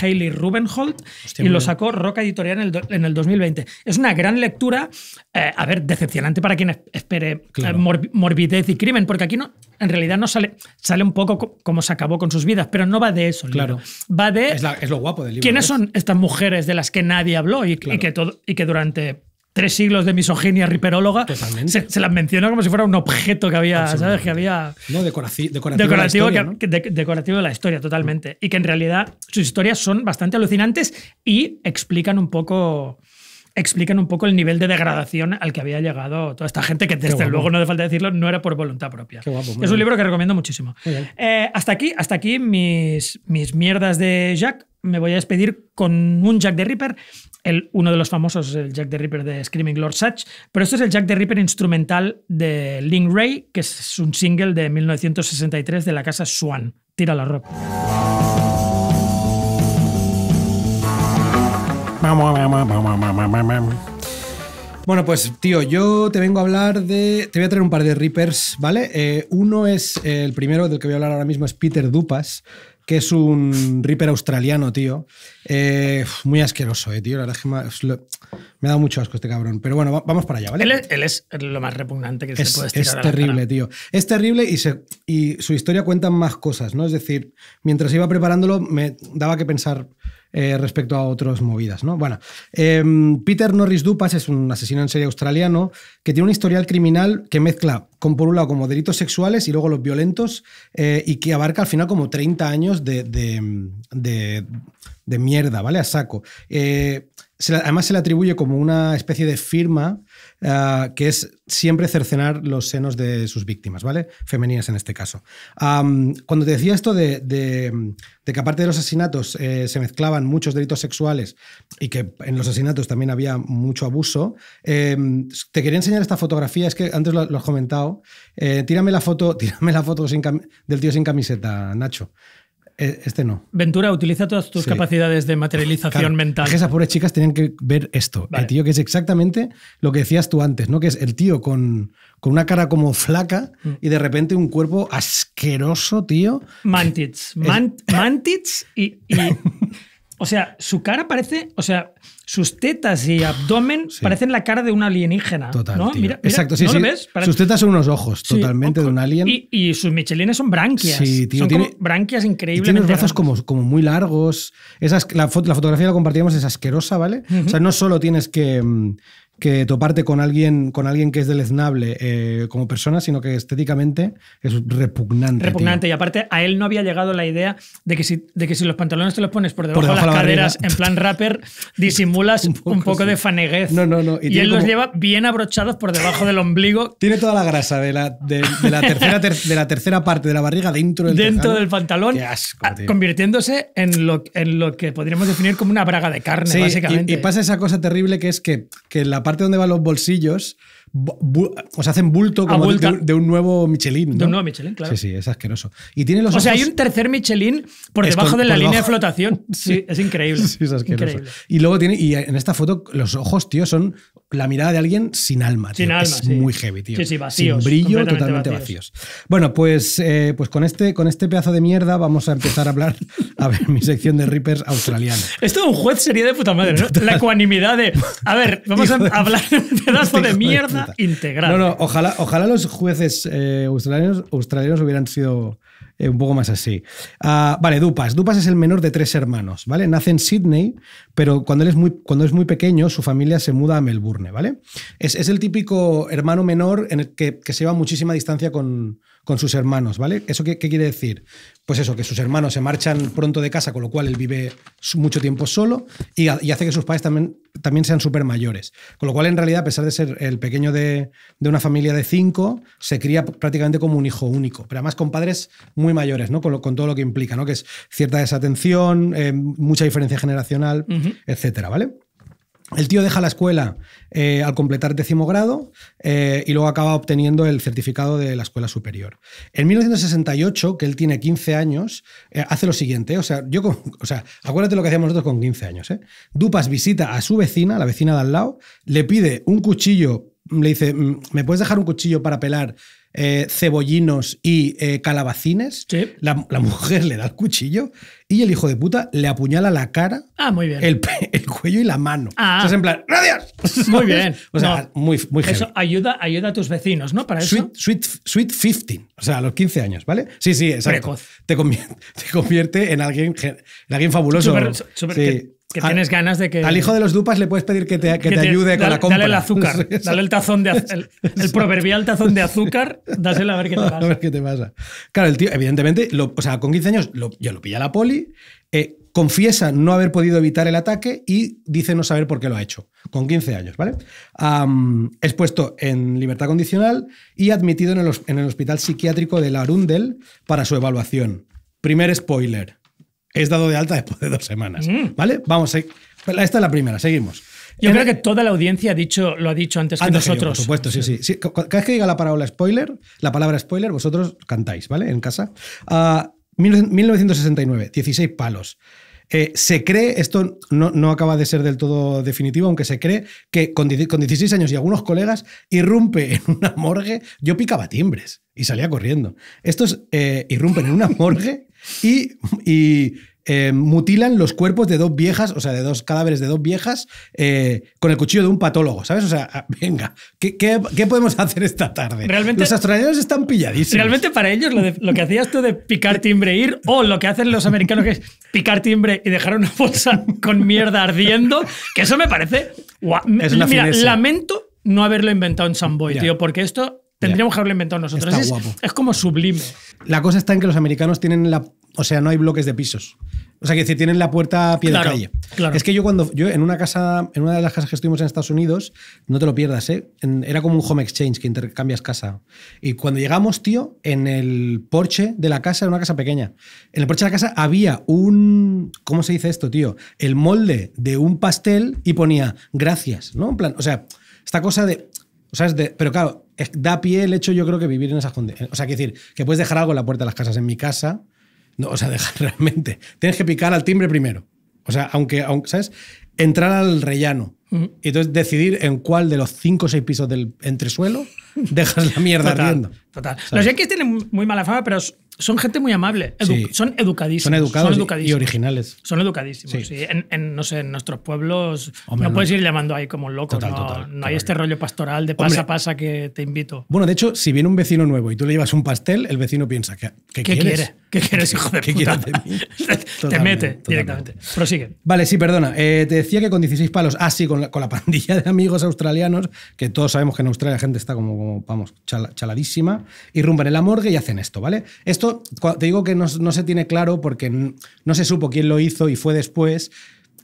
Hayley Rubenholt y lo sacó Roca Editorial en el, 2020. Es una gran lectura, eh, a ver, decepcionante para quien espere eh, morbidez y crimen, porque aquí no, en realidad no sale, sale un poco como se acabó con sus vidas, pero no va de eso. claro. Va de. Es, lo guapo del libro. ¿Quiénes son estas mujeres de las que nadie habló y, que, y que durante tres siglos de misoginia riperóloga se, las menciona como si fuera un objeto que había, ¿sabes? Que había... No, decorativo, decorativo, de la historia, totalmente. Mm. Y que en realidad sus historias son bastante alucinantes y explican un poco explican un poco el nivel de degradación al que había llegado toda esta gente, que desde luego no hace falta decirlo, no era por voluntad propia. es un libro que recomiendo muchísimo. Eh, hasta aquí, hasta aquí mis, mis mierdas de Jack. Me voy a despedir con un Jack the Ripper, el, uno de los famosos, el Jack the Ripper de Screaming Lord Satch, pero este es el Jack the Ripper instrumental de Link Ray, que es un single de 1963 de la casa Swan. Tira la ropa. Bueno, pues tío, yo te vengo a hablar de. Te voy a traer un par de Reapers, ¿vale? Eh, uno es eh, el primero del que voy a hablar ahora mismo, es Peter Dupas, que es un Reaper australiano, tío. Eh, muy asqueroso, eh, tío. La verdad es que me, ha dado mucho asco este cabrón. Pero bueno, vamos para allá, ¿vale? Él es, lo más repugnante que es, se puede Es terrible, tío. Es terrible y, su historia cuenta más cosas, ¿no? Es decir, mientras iba preparándolo, me daba que pensar eh, respecto a otras movidas. ¿no? Bueno, em, Peter Norris Dupas es un asesino en serie australiano que tiene un historial criminal que mezcla, con, por un lado, como delitos sexuales y luego los violentos, eh, y que abarca al final como 30 años de, mierda, ¿vale? A saco. Eh, además se le atribuye como una especie de firma Ah, que es siempre cercenar los senos de sus víctimas, ¿vale? Femeninas en este caso. cuando te decía esto de, que aparte de los asesinatos eh, se mezclaban muchos delitos sexuales y que en los asesinatos también había mucho abuso, em, te quería enseñar esta fotografía, es que antes lo, has comentado. Eh, tírame la foto, tírame la foto del tío sin camiseta, Nacho. Eh, este no. Ventura, utiliza todas tus capacidades de materialización mental. Es que esas pobres chicas tienen que ver esto. tío que es exactamente lo que decías tú antes, ¿no? Que es el tío con, con una cara como flaca mm. y de repente un cuerpo asqueroso, tío. Mantits. Man, y... O sea, su cara parece, o sea, sus tetas y abdomen parecen la cara de un alienígena. Total. Mira, Exacto, sí, ves? Sus tetas son unos ojos totalmente de un alien. Y, sus michelines son branquias. Sí, son tiene, branquias increíbles. Tiene brazos como, como muy largos. la, fotografía que compartíamos, es asquerosa, ¿vale? O sea, no solo tienes que mm, que toparte con alguien, con alguien que es deleznable eh, como persona, sino que estéticamente es repugnante. Repugnante. Y aparte, a él no había llegado la idea de que si, de que si los pantalones te los pones por debajo, de las caderas, en plan rapper, disimulas un poco, de faneguez. No, no, no. Y, él los lleva bien abrochados por debajo del ombligo. Tiene toda la grasa de la, de, la tercera, de la tercera parte de la barriga dentro del Dentro del pantalón. Convirtiéndose en lo, en lo que podríamos definir como una braga de carne, básicamente. Y, pasa esa cosa terrible que es que, que la parte donde van los bolsillos, os hacen bulto ah, como de, un nuevo Michelin. ¿no? De un nuevo Michelin, claro. Sí, sí, es asqueroso. Y tiene los o sea, hay un tercer Michelin por debajo de la línea de flotación. Sí, es increíble. Sí, es asqueroso. Y luego tiene, y en esta foto, los ojos, tío, son la mirada de alguien sin alma. Sin alma es muy heavy, tío. Sin brillo, totalmente vacíos. Bueno, pues, eh, pues con, este, con este pedazo de mierda vamos a empezar a hablar, a ver, mi sección de Reapers australiana. Esto de un juez sería de puta madre, ¿no? La ecuanimidad de. A ver, vamos a hablar de un pedazo de mierda integral. No, no, ojalá, ojalá los jueces eh, australianos, australianos hubieran sido eh, un poco más así. Ah, vale, Dupas. Dupas es el menor de tres hermanos, ¿vale? Nace en Sydney, pero cuando es muy, cuando es muy pequeño, su familia se muda a Melbourne, ¿vale? Es, el típico hermano menor en que, que se lleva muchísima distancia con, con sus hermanos, ¿vale? ¿Eso qué, quiere decir? Pues eso, que sus hermanos se marchan pronto de casa, con lo cual él vive mucho tiempo solo y, hace que sus padres también, también sean súper mayores. Con lo cual, en realidad, a pesar de ser el pequeño de, una familia de cinco, se cría prácticamente como un hijo único, pero además con padres muy mayores, ¿no? Con, todo lo que implica, ¿no? Que es cierta desatención, eh, mucha diferencia generacional, etcétera, ¿vale? El tío deja la escuela eh, al completar décimo grado eh, y luego acaba obteniendo el certificado de la escuela superior. En 1968, que él tiene 15 años, eh, hace lo siguiente. O sea, yo o sea, acuérdate lo que hacíamos nosotros con 15 años. Dupas visita a su vecina, la vecina de al lado, le pide un cuchillo le dice, mm, ¿me puedes dejar un cuchillo para pelar eh, cebollinos y eh, calabacines? Sí. La, mujer le da el cuchillo y el hijo de puta le apuñala la cara, ah, muy bien. El, cuello y la mano. Ah. Es en plan, ¡gracias! Muy bien. O sea, muy, muy Eso ayuda, ayuda a tus vecinos, ¿no? Para eso. Sweet, 15, o sea, a los 15 años, ¿vale? Sí, sí, exacto. Te convierte, en alguien, alguien fabuloso. Súper que al, tienes ganas de que. Al hijo de los dupas le puedes pedir que te, ayude con la compra. Dale el azúcar. dale el tazón de el, proverbial tazón de azúcar. Dáselo a ver qué te pasa. Claro, el tío, evidentemente, o sea, con 15 años ya lo pilla la poli. Eh, confiesa no haber podido evitar el ataque y dice no saber por qué lo ha hecho, con 15 años, ¿vale? es puesto en libertad condicional y admitido en el, en el hospital psiquiátrico de la Arundel para su evaluación. Primer spoiler, es dado de alta después de dos semanas. Mm. ¿Vale? Vamos, esta es la primera, seguimos. Yo eh, creo que toda la audiencia ha dicho, lo ha dicho antes, que nosotros. por supuesto, sí, sí, Cada que diga la palabra spoiler, la palabra spoiler, vosotros cantáis, ¿vale? En casa. 1969, ah, 16 palos. Eh, se cree, esto no, acaba de ser del todo definitivo, aunque se cree que con, 16 años y algunos colegas irrumpe en una morgue. Yo picaba timbres y salía corriendo. Estos eh, irrumpen en una morgue y, eh, mutilan los cuerpos de dos viejas, o sea, de dos cadáveres de dos viejas, eh, con el cuchillo de un patólogo, ¿sabes? O sea, ah, venga, ¿qué, qué, qué podemos hacer esta tarde? Realmente, los australianos están pilladísimos. Realmente para ellos lo, que hacías tú de picar timbre ir, o lo que hacen los americanos que es picar timbre y dejar una bolsa con mierda ardiendo, que eso me parece... Es una Mira, lamento no haberlo inventado en Samboy, tío, porque esto Tendríamos que haberlo inventado nosotros. es, guapo. es como sublime. La cosa está en que los americanos tienen la. O sea, no hay bloques de pisos. O sea, que decir, tienen la puerta a pie de calle. Es que yo cuando. Yo en una casa, en una de las casas que estuvimos en Estados Unidos, no te lo pierdas, ¿eh? era como un home exchange que intercambias casa. Y cuando llegamos, tío, en el porche de la casa, era una casa pequeña. En el porche de la casa había un. ¿Cómo se dice esto, tío? El molde de un pastel y ponía gracias, ¿no? En plan, o sea, esta cosa de. O sea, es de, pero claro, da pie el hecho, yo creo, que vivir en esas condiciones. O sea, que decir, que puedes dejar algo en la puerta de las casas. En mi casa, no, o sea, dejar realmente. Tienes que picar al timbre primero. O sea, aunque, aunque ¿sabes? Entrar al rellano. Y entonces decidir en cuál de los cinco o seis pisos del entresuelo dejas la mierda total, Total. Los Yankees este tienen muy mala fama, pero son gente muy amable, son educadísimos. Son educados y originales. Son educadísimos, En, no sé, en nuestros pueblos no, puedes ir llamando ahí como loco, no, hay este rollo pastoral de pasa, pasa que te invito. Bueno, de hecho, si viene un vecino nuevo y tú le llevas un pastel, el vecino piensa, ¿qué, qué, ¿Qué Quiere? ¿Qué eres hijo de puta. De te mete directamente. Prosigue. Vale, sí, perdona. Eh, te decía que con 16 palos, así ah, con, la, con la pandilla de amigos australianos, que todos sabemos que en Australia la gente está como, vamos, chaladísima, irrumpen en la morgue y hacen esto, ¿vale? Esto, te digo que no, no se tiene claro porque no se supo quién lo hizo y fue después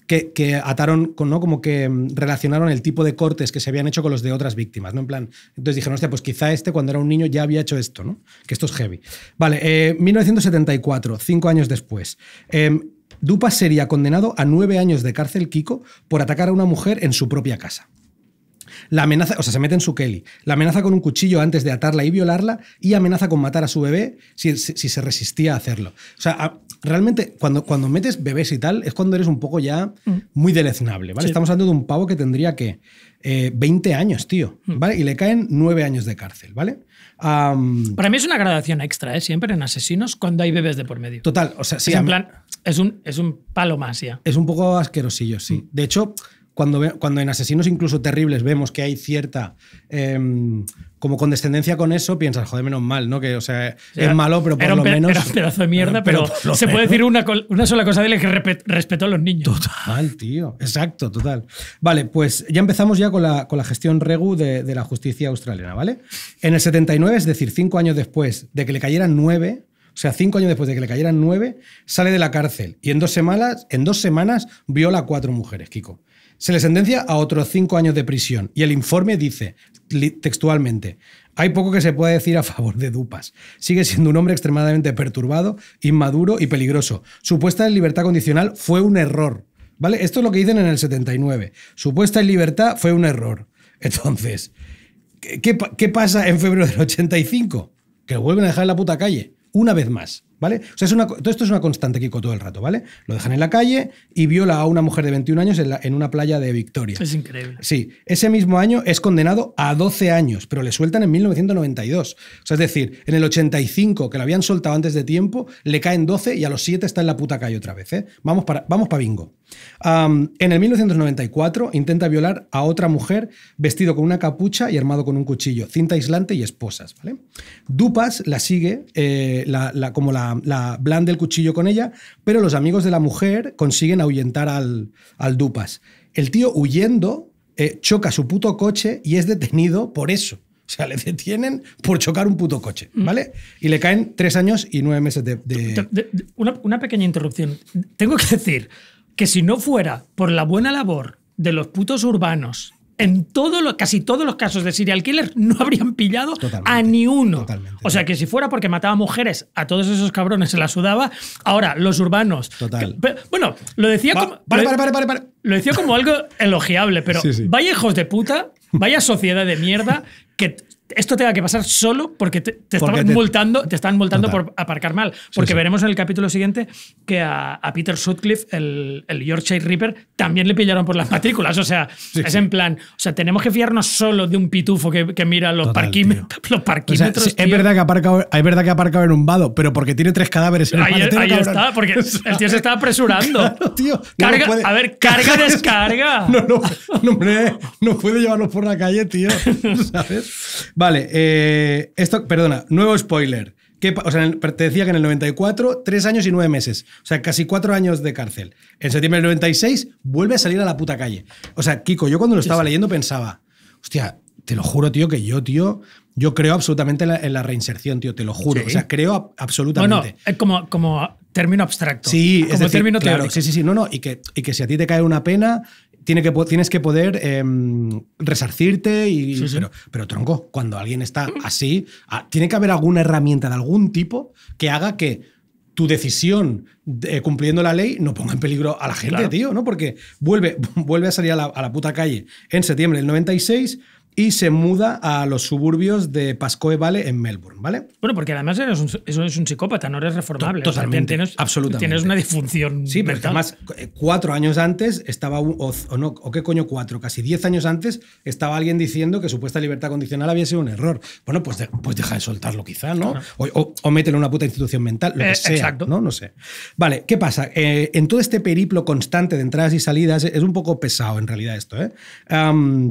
que, ataron, con, ¿no? como que mm, relacionaron el tipo de cortes que se habían hecho con los de otras víctimas, ¿no? En plan, entonces dijeron, hostia, pues quizá este cuando era un niño ya había hecho esto, ¿no? Que esto es heavy. Vale, 1974, eh, cinco años después. Em, Dupa sería condenado a nueve años de cárcel Kiko por atacar a una mujer en su propia casa. La amenaza, o sea, se mete en su Kelly. La amenaza con un cuchillo antes de atarla y violarla y amenaza con matar a su bebé si, se resistía a hacerlo. O sea, realmente cuando, cuando metes bebés y tal, es cuando eres un poco ya mm. muy deleznable, ¿vale? Estamos hablando de un pavo que tendría que 20 eh, años, tío, mm. ¿vale? Y le caen 9 años de cárcel, ¿vale? Para mí es una gradación extra, ¿eh? Siempre en asesinos cuando hay bebés de por medio. Total, o sea, sí. Es plan, es un, es un palo más ya. Es un poco asquerosillo, sí. Mm. De hecho, cuando, cuando en asesinos incluso terribles vemos que hay cierta em, como condescendencia con eso, piensas, joder, menos mal, ¿no? Que, o sea, es malo, pero por lo menos. Era un pedazo de mierda, pero, se puede decir una, sola cosa de él que respetó a los niños. Total, tío. Exacto, total. Vale, pues ya empezamos ya con la, gestión Regu de, de la justicia australiana, ¿vale? En el 79, es decir, cinco años después de que le cayeran nueve, o sea, cinco años después de que le cayeran nueve, sale de la cárcel y en dos semanas, en dos semanas viola a cuatro mujeres, Kiko. Se le sentencia a otros cinco años de prisión y el informe dice textualmente, hay poco que se pueda decir a favor de Dupas. Sigue siendo un hombre extremadamente perturbado, inmaduro y peligroso. Su puesta en libertad condicional fue un error. ¿Vale? Esto es lo que dicen en el 79. Su puesta en libertad fue un error. Entonces, ¿qué, qué pasa en febrero del 85? Que lo vuelven a dejar en la puta calle, una vez más. ¿Vale? todo esto es una constante, Kiko, todo el rato, ¿vale? Lo dejan en la calle y viola a una mujer de 21 años en, una playa de Victoria. Es increíble. Sí, ese mismo año es condenado a 12 años, pero le sueltan en 1992. es decir, en el 85, que lo habían soltado antes de tiempo, le caen 12 y a los 7 está en la puta calle otra vez, ¿eh? Vamos para, vamos para bingo en el 1994 intenta violar a otra mujer vestido con una capucha y armado con un cuchillo, cinta aislante y esposas. Dupas la sigue eh, como la, blande el cuchillo con ella, pero los amigos de la mujer consiguen ahuyentar al, Dupas. El tío huyendo eh, choca su puto coche y es detenido por eso. O sea, le detienen por chocar un puto coche, mm. ¿vale? Y le caen tres años y nueve meses de... Una, una, pequeña interrupción. Tengo que decir, que si no fuera por la buena labor de los putos urbanos, en todo lo, casi todos los casos de serial killer no habrían pillado a ni uno. o sea que si fuera porque mataba mujeres, a todos esos cabrones se la sudaba. Ahora, los urbanos. Total. bueno, lo decía como. lo, decía como algo elogiable, pero vaya hijos de puta, vaya sociedad de mierda que esto tenga que pasar solo porque te, te están multando, te están multando por aparcar mal. Porque veremos en el capítulo siguiente que a, Peter Sutcliffe, el, Yorkshire Reaper, también le pillaron por las matrículas. O sea, es en plan, o sea, tenemos que fiarnos solo de un pitufo que, mira los, los parquímetros. es, verdad que aparca, es verdad que ha aparcado en un vado, pero porque tiene tres cadáveres en el Ahí, está, porque el tío se está apresurando. Claro, tío, carga, a ver, carga, descarga. No, no, no, hombre, no puede llevarlos por la calle, tío. ¿Sabes? Vale, eh, esto, perdona, nuevo spoiler. Que, o sea, te decía que en el 94, tres años y nueve meses. O sea, casi cuatro años de cárcel. En septiembre del 96 vuelve a salir a la puta calle. O sea, Kiko, yo cuando lo estaba leyendo pensaba, hostia, te lo juro, tío, que yo, tío, yo creo absolutamente en la, reinserción, tío, te lo juro. O sea, creo absolutamente. Bueno, como, como término abstracto. Sí, como es término claro, Sí, sí, sí. No, no. Y que, y que si a ti te cae una pena, tienes que poder em, resarcirte y. Pero, tronco, cuando alguien está así, ah, tiene que haber alguna herramienta de algún tipo que haga que tu decisión eh, cumpliendo la ley no ponga en peligro a la gente, tío, ¿no? Porque vuelve, vuelve a salir a la, a la puta calle en septiembre del 96 y se muda a los suburbios de Pascoe Vale en Melbourne, ¿vale? Bueno, porque además eres un, un psicópata, no eres reformable. Totalmente, tienes, una disfunción Sí, pero además eh, cuatro años antes estaba, un, o, no, qué coño cuatro, casi diez años antes estaba alguien diciendo que supuesta libertad condicional había sido un error. Bueno, pues, pues deja de soltarlo quizá, ¿no? O, o, mételo en una puta institución mental, lo que eh, sea, exacto. ¿no? No sé. Vale, ¿qué pasa? Eh, en todo este periplo constante de entradas y salidas, es un poco pesado en realidad esto, ¿eh?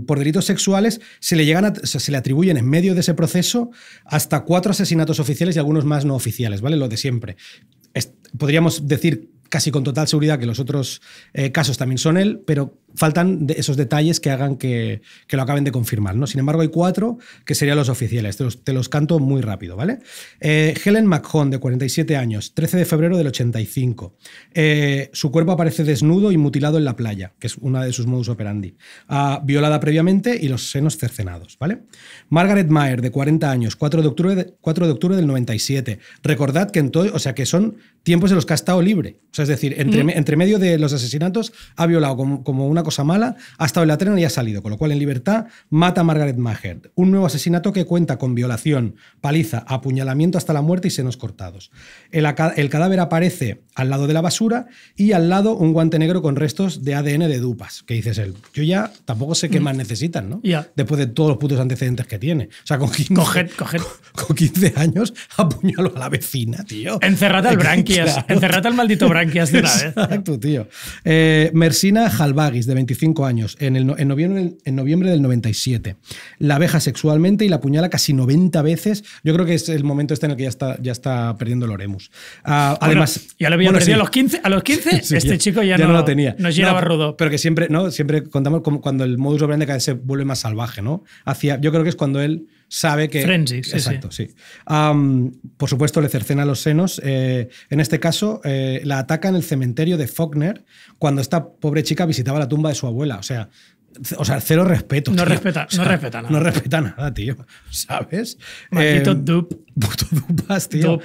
por delitos sexuales se le, llegan se le atribuyen en medio de ese proceso hasta cuatro asesinatos oficiales y algunos más no oficiales, ¿vale? Lo de siempre. podríamos decir casi con total seguridad que los otros eh, casos también son él, pero faltan esos detalles que hagan que, lo acaben de confirmar. ¿no? Sin embargo, hay cuatro que serían los oficiales. Te los, canto muy rápido, ¿vale? Eh, Helen McHone, de 47 años, 13 de febrero del 85. Eh, su cuerpo aparece desnudo y mutilado en la playa, que es una de sus modus operandi. Ah, violada previamente y los senos cercenados, ¿vale? Margaret Mayer, de 40 años, 4 de octubre, 4 de octubre del 97. Recordad que en todo, o sea, que son tiempos en los que ha estado libre. es decir, entre, medio de los asesinatos ha violado como una cosa mala, ha estado en la trena y ha salido, con lo cual en libertad mata a Margaret Maher. Un nuevo asesinato que cuenta con violación, paliza, apuñalamiento hasta la muerte y senos cortados. El, cadáver aparece al lado de la basura y al lado un guante negro con restos de ADN de dupas, que dices él. Yo ya tampoco sé qué mm. más necesitan, ¿no? Después de todos los putos antecedentes que tiene. O sea, con 15, años apuñalo a la vecina, tío. Encerrate al branquias. Encerrate al maldito branquias de una vez. Exacto, tío. Eh, Mersina Jalbagis de 25 años en, el, en, noviembre, en noviembre del 97. La abeja sexualmente y la apuñala casi 90 veces. Yo creo que es el momento este en el que ya está, ya está perdiendo el Oremus. Ah, además, ya lo había perdido a los 15. A los 15 este chico ya, no, lo tenía. Nos llevaba rudo. Pero que siempre, ¿no? siempre contamos como cuando el modus operandi cada se vuelve más salvaje. ¿no? Hacia, yo creo que es cuando él sabe que... Frenzy, sí, Exacto, sí. por supuesto, le cercena los senos. Eh, en este caso, eh, la ataca en el cementerio de Faulkner cuando esta pobre chica visitaba la tumba de su abuela. O sea, o sea, cero respeto. No, respeta, no respeta nada. No respeta nada, tío. ¿Sabes? Em, dupas, tío.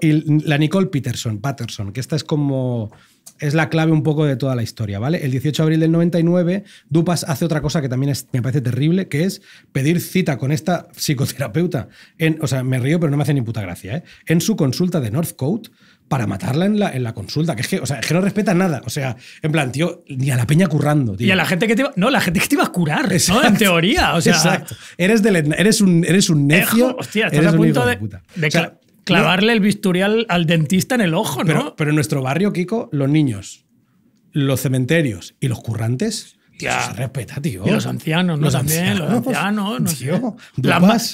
y la Nicole Peterson, Patterson, que esta es como es la clave un poco de toda la historia, ¿vale? El 18 de abril del 99, Dupas hace otra cosa que también me parece terrible, que es pedir cita con esta psicoterapeuta. En, o sea, me río, pero no me hace ni puta gracia, ¿eh? En su consulta de Northcote para matarla en la, en la consulta, que es que, o sea, es que no respeta nada. O sea, en plan, tío, ni a la peña currando, tío. Y a la gente que te iba, No, la gente que te iba a curar, ¿no? En teoría, o sea. Exacto. Eres, del, eres, un, eres un eh, necio. hostia, estás a punto de, clavarle el bisturial al, dentista en el ojo, ¿no? Pero, en nuestro barrio, Kiko, los niños, los cementerios y los currantes Tía, respeta, tío. Y los ancianos, ¿no? también, los ancianos, no tío,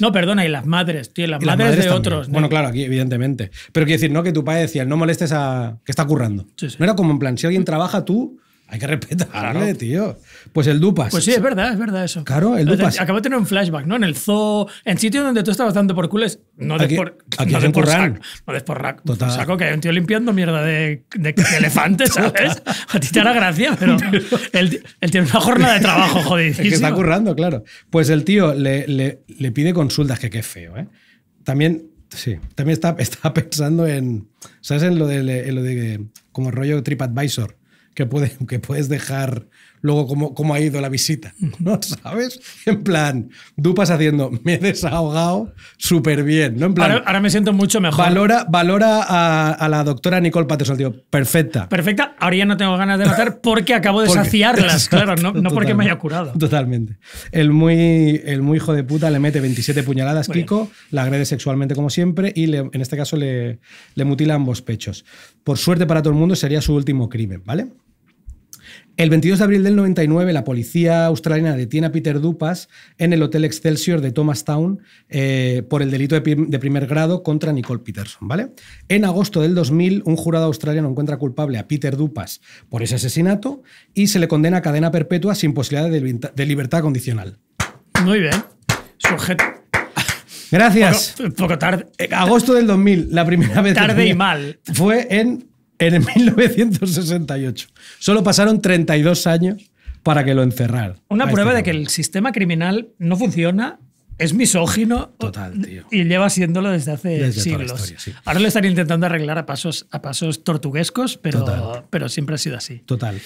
no, perdona, y las madres, tío, las, y las madres, de otros. Bueno, claro, aquí, evidentemente. Pero quiero decir, ¿no? Que tu padre decía, no molestes a. que está currando. No era como en plan, si alguien trabaja, tú hay que respetarle, tío. Pues el Dupas. Pues sí, es verdad, es verdad eso. Claro, el Dupas. Acabo de tener un flashback, ¿no? En el zoo, en sitio donde tú estabas dando por cules. No de por, aquí no de por saco. No Total. saco que hay un tío limpiando mierda de, elefantes, ¿sabes? A ti te hará gracia, pero él, él tiene una jornada de trabajo, jodidísimo. Es que está currando, claro. Pues el tío le, le, pide consultas, que qué feo, ¿eh? También Sí, también estaba, está pensando en, ¿sabes? En lo de, en lo de como rollo TripAdvisor, que, que puedes dejar luego cómo, cómo ha ido la visita, ¿no? ¿Sabes? En plan, Dupas haciendo, me he desahogado súper bien, ¿no? En plan, ahora, me siento mucho mejor. Valora, valora a, la doctora Nicole Patterson, tío, perfecta. Perfecta, ahora ya no tengo ganas de matar porque acabo de saciarlas, claro, no, porque me haya curado. Totalmente. El muy, el muy hijo de puta le mete 27 puñaladas, Kiko, la agrede sexualmente como siempre y en este caso le, le mutila ambos pechos. Por suerte para todo el mundo sería su último crimen, ¿vale? El 22 de abril del 99, la policía australiana detiene a Peter Dupas en el Hotel Excelsior de Thomastown eh, por el delito de, primer grado contra Nicole Peterson. ¿vale? En agosto del 2000, un jurado australiano encuentra culpable a Peter Dupas por ese asesinato y se le condena a cadena perpetua sin posibilidad de, libertad condicional. Muy bien. Sujeto. Gracias. Poco, poco, tarde. Eh, agosto del 2000, la primera vez. Tarde y mal. Fue en en 1968. Solo pasaron 32 años para que lo encerraran. Una prueba este de que el sistema criminal no funciona, es misógino. Total, Y lleva siéndolo desde hace siglos. Ahora lo están intentando arreglar a pasos, a pasos tortuguescos, pero, pero siempre ha sido así. Total.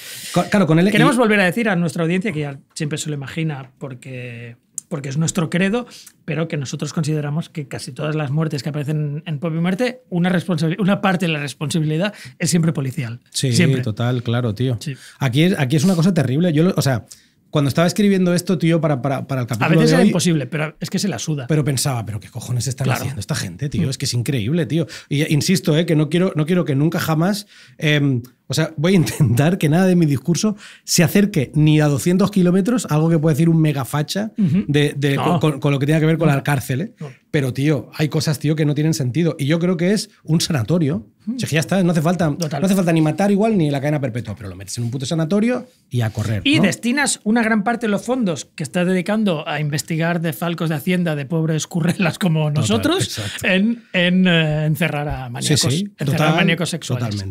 Claro, con el... Queremos volver a decir a nuestra audiencia, que ya siempre se lo imagina, porque porque es nuestro credo, pero que nosotros consideramos que casi todas las muertes que aparecen en Pop y Muerte, una, una parte de la responsabilidad es siempre policial. Sí, siempre. total, claro, tío. Aquí, es, aquí es una cosa terrible. Yo, o sea, cuando estaba escribiendo esto, tío, para, para, para el capítulo. A veces era imposible, pero es que se la suda. Pero pensaba, pero qué cojones están haciendo esta gente, tío. Mm. Es que es increíble, tío. Y insisto, eh, que no quiero, no quiero que nunca jamás. Em, o sea, voy a intentar que nada de mi discurso se acerque ni a 200 kilómetros, algo que puede decir un mega facha con, lo que tiene que ver con la cárcel. ¿eh? Pero, tío, hay cosas, tío, que no tienen sentido. Y yo creo que es un sanatorio. o sea, ya está, no hace, falta, no hace falta ni matar igual ni la cadena perpetua, pero lo metes en un puto sanatorio y a correr. Y destinas una gran parte de los fondos que estás dedicando a investigar de falcos de Hacienda, de pobres currelas como nosotros, en, eh, encerrar a maníacos, sí, sí. sexuales.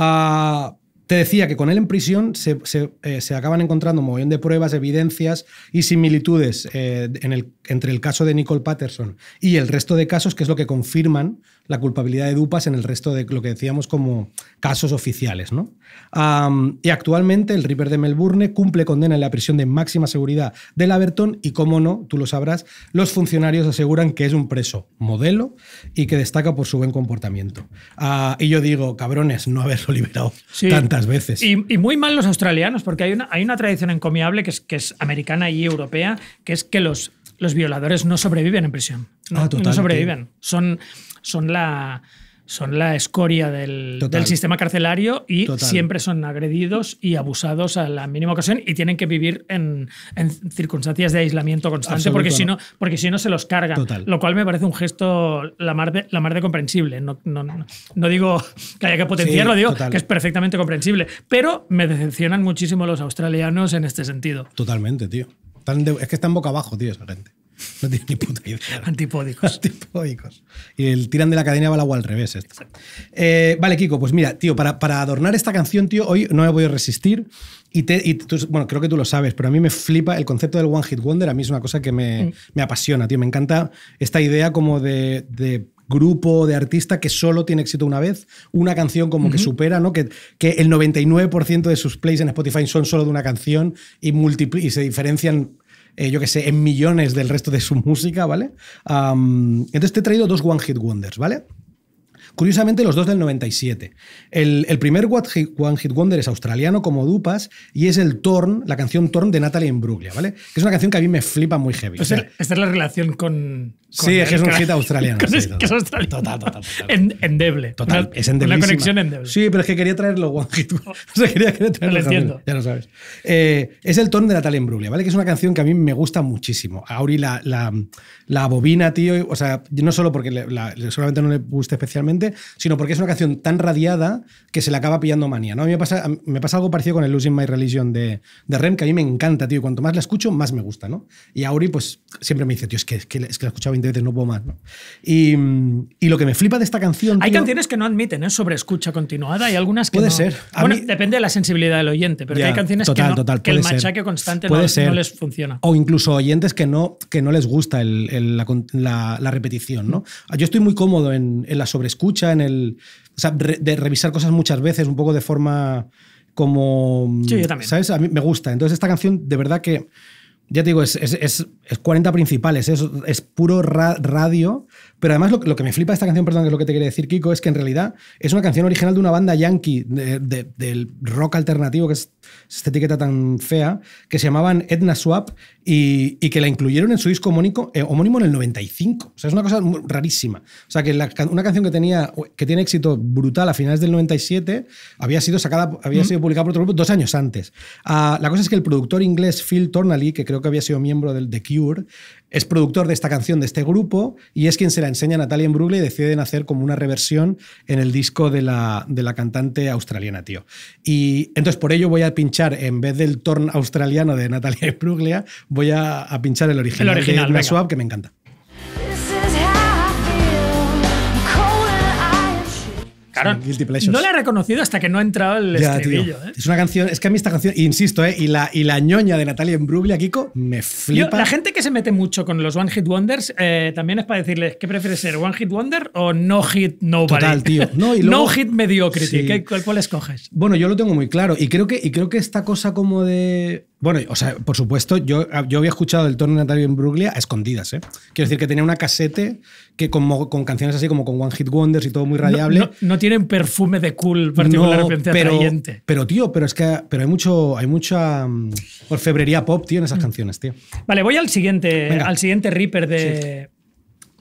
Ah, te decía que con él en prisión se, eh, acaban encontrando un montón de pruebas, evidencias y similitudes eh, entre el caso de Nicole Patterson y el resto de casos, que es lo que confirman la culpabilidad de Dupas en el resto de lo que decíamos como casos oficiales. ¿no? y actualmente el Ripper de Melbourne cumple condena en la prisión de máxima seguridad de Laverton y, como no, tú lo sabrás, los funcionarios aseguran que es un preso modelo y que destaca por su buen comportamiento. Ah, y yo digo, cabrones, no haberlo liberado tantas veces. Y, muy mal los australianos, porque hay una, hay una tradición encomiable que es, que es americana y europea, que es que los, los violadores no sobreviven en prisión. Ah, no, sobreviven. Son son la, son la escoria del, sistema carcelario y siempre son agredidos y abusados a la mínima ocasión y tienen que vivir en, circunstancias de aislamiento constante porque si, no, porque si se los cargan. Lo cual me parece un gesto la mar de, la comprensible. No, no, no, digo que haya que potenciarlo, digo que es perfectamente comprensible. Pero me decepcionan muchísimo los australianos en este sentido. Totalmente, tío. es que están boca abajo, tío, esa gente. No tiene Antipódicos. Y el tiran de la cadena va agua al revés. Este. Eh, vale, Kiko, pues mira, tío, para, adornar esta canción, tío, hoy no me voy a resistir. Y, bueno, creo que tú lo sabes, pero a mí me flipa el concepto del One Hit Wonder. A mí es una cosa que me, mm. apasiona, tío. Me encanta esta idea como de, grupo de artista que solo tiene éxito una vez, una canción como que supera, ¿no? Que, que el 99% de sus plays en Spotify son solo de una canción y, y se diferencian eh, yo que sé, en millones del resto de su música, ¿vale? entonces te he traído dos One Hit Wonders, ¿vale? Curiosamente, los dos del 97. El, el primer One Hit, Wonder es australiano como Dupas y es el Torn, la canción Torn de Natalie Imbruglia, ¿vale? Que es una canción que a mí me flipa muy heavy. esta es la relación con. sí, es un hit australiano. que es australiano. Total, total. total, total. En, endeble. Total, es endeble. Una conexión endeble. Sí, pero es que quería traerlo One Hit. O sea, quería, quería traerlo. Ya lo sabes. Eh, es el Torn de Natalie Imbruglia, ¿vale? Que es una canción que a mí me gusta muchísimo. Auri la, la, la bobina, tío. O sea, no solo porque solamente no le guste especialmente, sino porque es una canción tan radiada que se le acaba pillando manía. ¿no? A mí me pasa, me pasa algo parecido con el Losing My Religion de, Rem, que a mí me encanta, tío. cuanto más la escucho, más me gusta, ¿no? Y Auri, pues siempre me dice, tío, es que, es que, la he escuchado 20 veces, no puedo más, ¿no? Y, lo que me flipa de esta canción. Hay canciones que no admiten, ¿eh? Sobre escucha continuada y algunas que. Puede ser. bueno, depende de la sensibilidad del oyente, pero hay canciones que, que el machaque constante no, les funciona. O incluso oyentes que no, que no les gusta la, repetición, ¿no? Yo estoy muy cómodo en, en la sobrescucha en el. de revisar cosas muchas veces, un poco de forma como. yo también. ¿Sabes? A mí me gusta. Entonces, esta canción, de verdad que. Ya te digo, es, es, 40 principales, es, puro radio pero además lo, que me flipa de esta canción, perdón, que es lo que te quería decir, Kiko, es que en realidad es una canción original de una banda yankee de, del rock alternativo, que es esta etiqueta tan fea, que se llamaban Etna Swap y, y que la incluyeron en su disco eh, homónimo en el 95. O sea, es una cosa rarísima. O sea, que una canción que, tenía, que tiene éxito brutal a finales del 97 había sido sacada, había sido publicada por otro grupo dos años antes. Ah, la cosa es que el productor inglés Phil Tornally, que creo que había sido miembro del The Cure, es productor de esta canción, de este grupo, y es quien se la enseña a Natalia Imbruglia y deciden hacer como una reversión en el disco de la, de la cantante australiana, tío. Y entonces por ello voy a pinchar, en vez del torn australiano de Natalia Imbruglia, voy a, pinchar el original, de que me encanta. no la he reconocido hasta que no ha entrado el estribillo. ¿eh? Es una canción, es que a mí esta canción, insisto, ¿eh? y, la, y la ñoña de Natalia Bruglia Kiko, me flipa. la gente que se mete mucho con los One Hit Wonders eh, también es para decirles, ¿qué prefieres ser, One Hit Wonder o No Hit Nobody? Total, tío. No, no Hit Mediocrity, ¿cuál, escoges? Bueno, yo lo tengo muy claro y creo que, y creo que esta cosa como de bueno, o sea, por supuesto, yo, ah, había escuchado el tono de en Bruglia a escondidas, ¿eh? Quiero decir que tenía una casete que con canciones así como con One Hit Wonders y todo muy radiable. No, tienen perfume de cool particularmente pero, Pero, tío, pero es que pero hay, mucho, hay mucha mm, orfebrería pop, tío, en esas mm. canciones, tío. Vale, voy al siguiente, al siguiente Reaper de,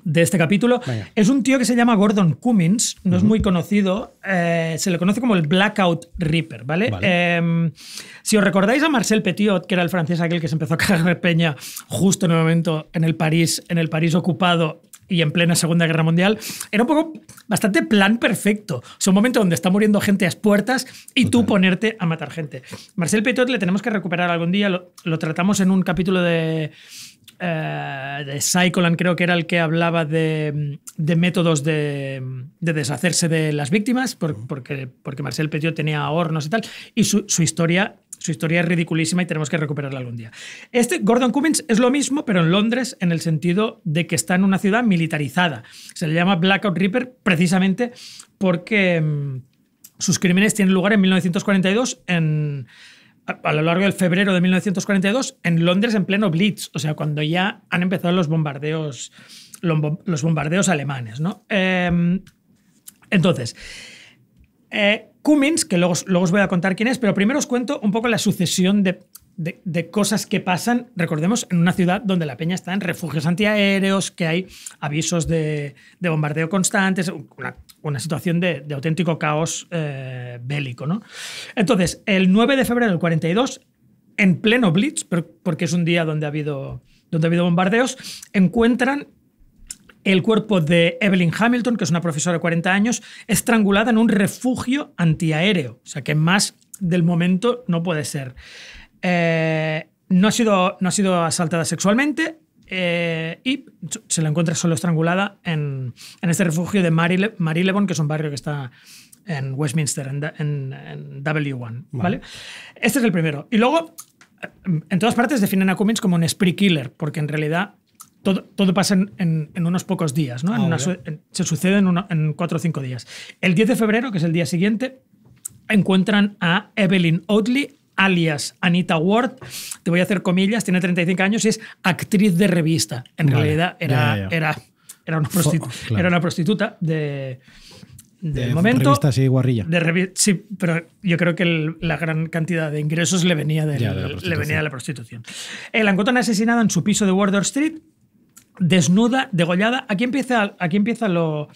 de este capítulo. Es un tío que se llama Gordon Cummins, no es muy conocido, eh, se le conoce como el Blackout Reaper, ¿vale? Em, si os recordáis a Marcel Petiot, que era el francés aquel que se empezó a cagar peña justo en el momento en el París, en el París ocupado y en plena Segunda Guerra Mundial, era un poco bastante plan perfecto. es un momento donde está muriendo gente a las puertas y tú ponerte a matar gente. Marcel Petiot le tenemos que recuperar algún día, lo tratamos en un capítulo de eh, de Cyclone creo que era el que hablaba de, métodos de, deshacerse de las víctimas, porque, porque Marcel Petiot tenía hornos y tal, y su, historia... Su historia es ridiculísima y tenemos que recuperarla algún día. Este Gordon Cummings es lo mismo, pero en Londres, en el sentido de que está en una ciudad militarizada. Se le llama Blackout Reaper precisamente porque mm, sus crímenes tienen lugar en 1942 en, a lo largo del febrero de 1942 en Londres en pleno Blitz, o sea, cuando ya han empezado los bombardeos, los bombardeos alemanes. ¿no? Em, entonces, eh, Cummins, que luego, os voy a contar quién es, pero primero os cuento un poco la sucesión de, cosas que pasan, recordemos, en una ciudad donde la peña está en refugios antiaéreos, que hay avisos de, de bombardeo constantes, una una situación de, auténtico caos eh, bélico. ¿no? Entonces, el 9 de febrero del 42, en pleno Blitz, porque es un día donde ha habido, donde ha habido bombardeos, encuentran el cuerpo de Evelyn Hamilton, que es una profesora de 40 años, estrangulada en un refugio antiaéreo. O sea que más del momento no puede ser. Eh, no, ha sido, no ha sido asaltada sexualmente, eh, y se la encuentra solo estrangulada en, en este refugio de Marylebone, que es un barrio que está en Westminster, en, W1. Vale. Este es el primero. Y luego, eh, en todas partes definen a Cummins como un spree killer, porque en realidad todo, todo pasa en, en, unos pocos días, ¿no? Ah, se sucede en, cuatro o cinco días. El 10 de febrero, que es el día siguiente, encuentran a Evelyn Oatley alias Anita Ward, te voy a hacer comillas, tiene 35 años y es actriz de revista. En realidad era, Era, era, una prostituta de, momento. de momento. Revista sí, guarrilla. De sí, pero yo creo que la gran cantidad de ingresos le venía, de le venía la prostitución. El angotón asesinado asesinada en su piso de Wardour Street, desnuda, degollada. Aquí empieza, aquí empieza lo,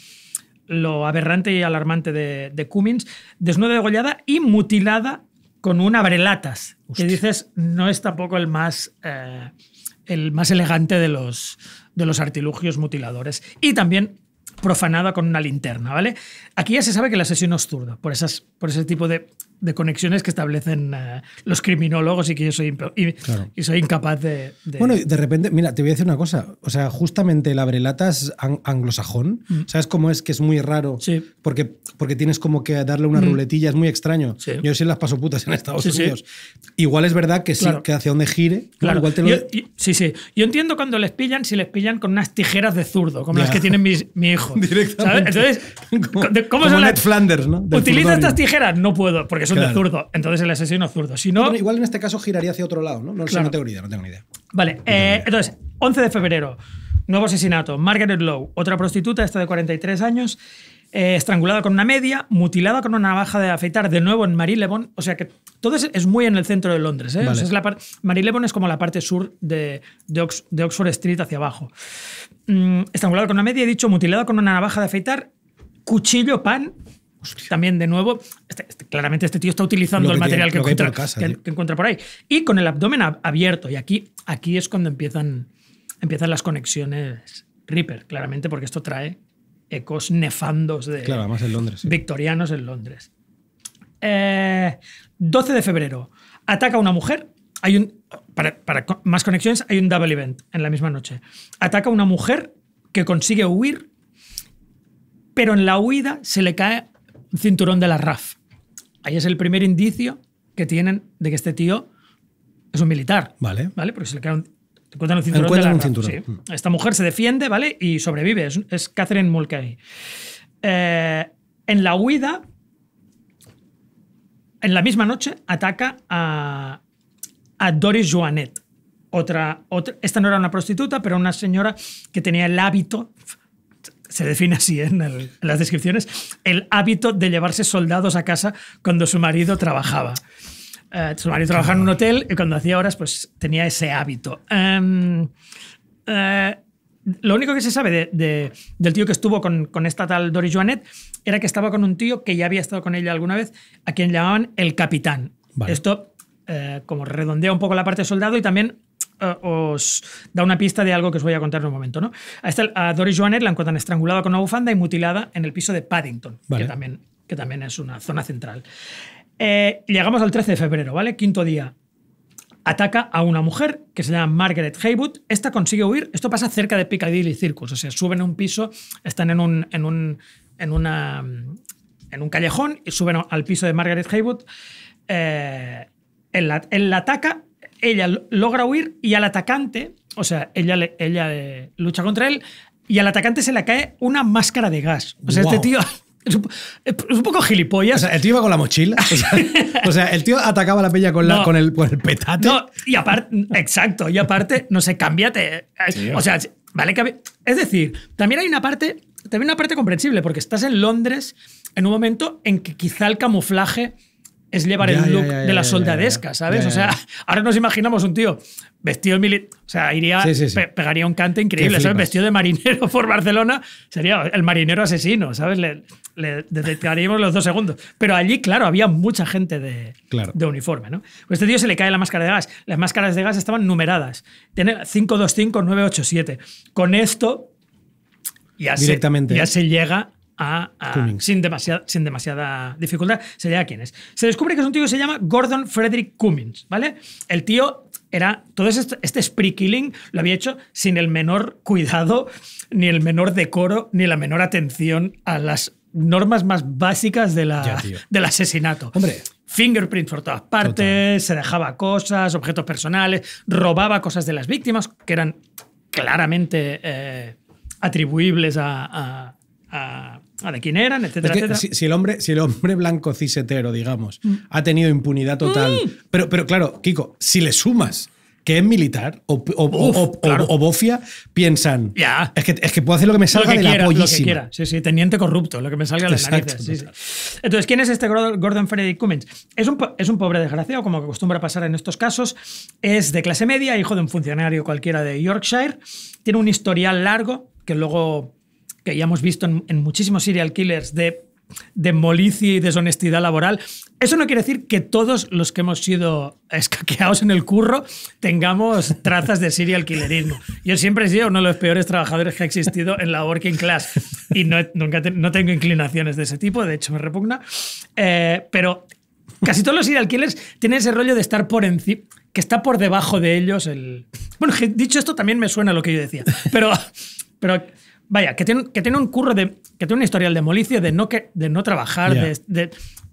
lo aberrante y alarmante de, de Cummins, desnuda, degollada y mutilada con una brelatas que dices no es tampoco el más, eh, el más elegante de los, de los artilugios mutiladores. Y también profanada con una linterna, ¿vale? Aquí ya se sabe que la sesión es zurda, por, esas, por ese tipo de de conexiones que establecen eh, los criminólogos y que yo soy, y, soy incapaz de, Bueno, de repente, mira, te voy a decir una cosa. O sea, justamente la brelata es anglosajón. Mm. ¿Sabes cómo es que es muy raro? Sí. Porque, porque tienes como que darle una mm. ruletilla, es muy extraño. Yo sí las paso putas en Estados Unidos. Igual es verdad que sí, que hacia donde gire, sí, sí. Yo entiendo cuando les pillan, si les pillan con unas tijeras de zurdo, como las que tiene mi, hijo. directo ¿sabes? Entonces, ¿cómo, como son Ned Flanders, ¿no? Utiliza estas tijeras, no puedo, porque entonces el asesino zurdo. no, igual en este caso giraría hacia otro lado, ¿no? No, tengo ni idea, no tengo ni idea. Vale, eh, entonces, 11 de febrero, nuevo asesinato. Margaret Lowe, otra prostituta, esta de 43 años, eh, estrangulada con una media, mutilada con una navaja de afeitar, de nuevo en Marylebone. O sea que todo es, muy en el centro de Londres. ¿eh? es Marylebone es como la parte sur de, de, Oxford Street hacia abajo. Mm, estrangulada con una media, he dicho, mutilada con una navaja de afeitar, cuchillo, pan también, de nuevo, este, este, claramente este tío está utilizando el material que, encuentra, por ahí. Y con el abdomen abierto. Y aquí, aquí es cuando empiezan, empiezan las conexiones Reaper, claramente, porque esto trae ecos nefandos de claro, en Londres, victorianos en Londres. 12 eh, de febrero. Ataca a una mujer. Hay un, para, para más conexiones, hay un double event en la misma noche. Ataca a una mujer que consigue huir, pero en la huida se le cae un cinturón de la RAF. Ahí es el primer indicio que tienen de que este tío es un militar. Vale. ¿Vale? Porque se le queda un, encuentran un cinturón. de la mm. Esta mujer se defiende, ¿vale? Y sobrevive. Es, Catherine Mulcahy. Eh, en la huida, en la misma noche, ataca a, a Doris Joanet. Otra, otra, esta no era una prostituta, pero una señora que tenía el hábito se define así ¿eh? en, las descripciones, el hábito de llevarse soldados a casa cuando su marido trabajaba. Eh, su marido trabajaba en un hotel y cuando hacía horas pues tenía ese hábito. Em, eh, lo único que se sabe del tío que estuvo con, esta tal Doris Joanet era que estaba con un tío que ya había estado con ella alguna vez, a quien llamaban el capitán. Esto como redondea un poco la parte soldado y también eh, os da una pista de algo que os voy a contar en un momento. ¿no? A, Doris Joanet la encuentran estrangulada con una bufanda y mutilada en el piso de Paddington, que, también, que también es una zona central. Eh, llegamos al 13 de febrero, ¿vale? Quinto día. Ataca a una mujer que se llama Margaret Haywood. Esta consigue huir. Esto pasa cerca de Piccadilly Circus. O sea, suben a un piso, están en un, en un, en una, en un callejón y suben al piso de Margaret Haywood. Eh, él la ataca ella logra huir y al atacante, o sea, ella, ella eh, lucha contra él y al atacante se le cae una máscara de gas. O sea, este tío es un, poco gilipollas. O sea, el tío iba con la mochila. O sea, el tío atacaba a la peña con, la, con, el, con petate. y aparte, exacto, y aparte, no sé, cámbiate. Eh, o sea, vale, que, es decir, también hay una parte, también una parte comprensible, porque estás en Londres en un momento en que quizá el camuflaje es llevar el look de la soldadesca, ¿sabes? O sea, ahora nos imaginamos un tío vestido militar, o sea, iría, pegaría un cante increíble, ¿sabes? Vestido de marinero por Barcelona, sería el marinero asesino, ¿sabes? Le, detectaríamos los dos segundos. Pero allí, claro, había mucha gente de, de uniforme, ¿no? Pues este tío se le cae la máscara de gas. Las máscaras de gas estaban numeradas. Tiene 525-987. Con esto Directamente. ya se llega sin, demasiada, dificultad, se llega a quién es. Se descubre que es un tío que se llama Gordon Frederick Cummins, ¿vale? El tío era todo este, este spree killing lo había hecho sin el menor cuidado, ni el menor decoro, ni la menor atención a las normas más básicas de la, del asesinato. Hombre. Fingerprints por todas partes, se dejaba cosas, objetos personales, robaba cosas de las víctimas que eran claramente eh, atribuibles a Ah, de quién eran, etcétera, etcétera. Si, el hombre, si el hombre blanco cisetero, digamos, mm. ha tenido impunidad total. Mm. Pero, pero claro, Kiko, si le sumas que es militar o, bofia, piensan. Es, que, puedo hacer lo que me salga de la Sí, sí, teniente corrupto, lo que me salga de las narices. Entonces, ¿quién es este Gordon Frederick Cummins? Es un, es un pobre desgraciado, como acostumbra pasar en estos casos. Es de clase media, hijo de un funcionario cualquiera de Yorkshire. Tiene un historial largo que luego que ya hemos visto en, muchísimos serial killers de, de molicia y deshonestidad laboral. Eso no quiere decir que todos los que hemos sido escaqueados en el curro tengamos trazas de serial killerismo. Yo siempre he sido uno de los peores trabajadores que ha existido en la working class y no, nunca no tengo inclinaciones de ese tipo, de hecho me repugna. Eh, pero casi todos los serial killers tienen ese rollo de estar por encima, que está por debajo de ellos el... Bueno, dicho esto también me suena lo que yo decía, pero, pero Vaya, que tiene, un curro de que tiene un historial de molicia, de no, de no trabajar,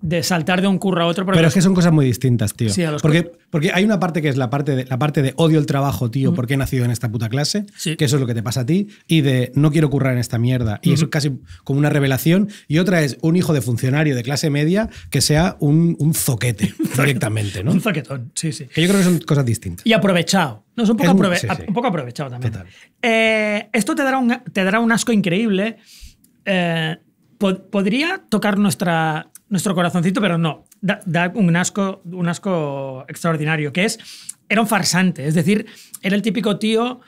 de, saltar de un curro a otro. Pero es que son cosas muy distintas, tío. porque, porque hay una parte que es la parte de, la parte de odio el trabajo, tío, porque he nacido en esta puta clase, que eso es lo que te pasa a ti, y de no quiero currar en esta mierda. Y eso es casi como una revelación. Y otra es un hijo de funcionario de clase media que sea un, zoquete directamente, ¿no? un zoquetón, sí, sí. Que yo creo que son cosas distintas. Y aprovechado. No, es un poco, aprovechado también. Eh, esto te dará, te dará un asco increíble eh, podría tocar nuestro corazoncito, pero no. Da, un, asco, un asco extraordinario, que es, era un farsante, es decir, era el típico tío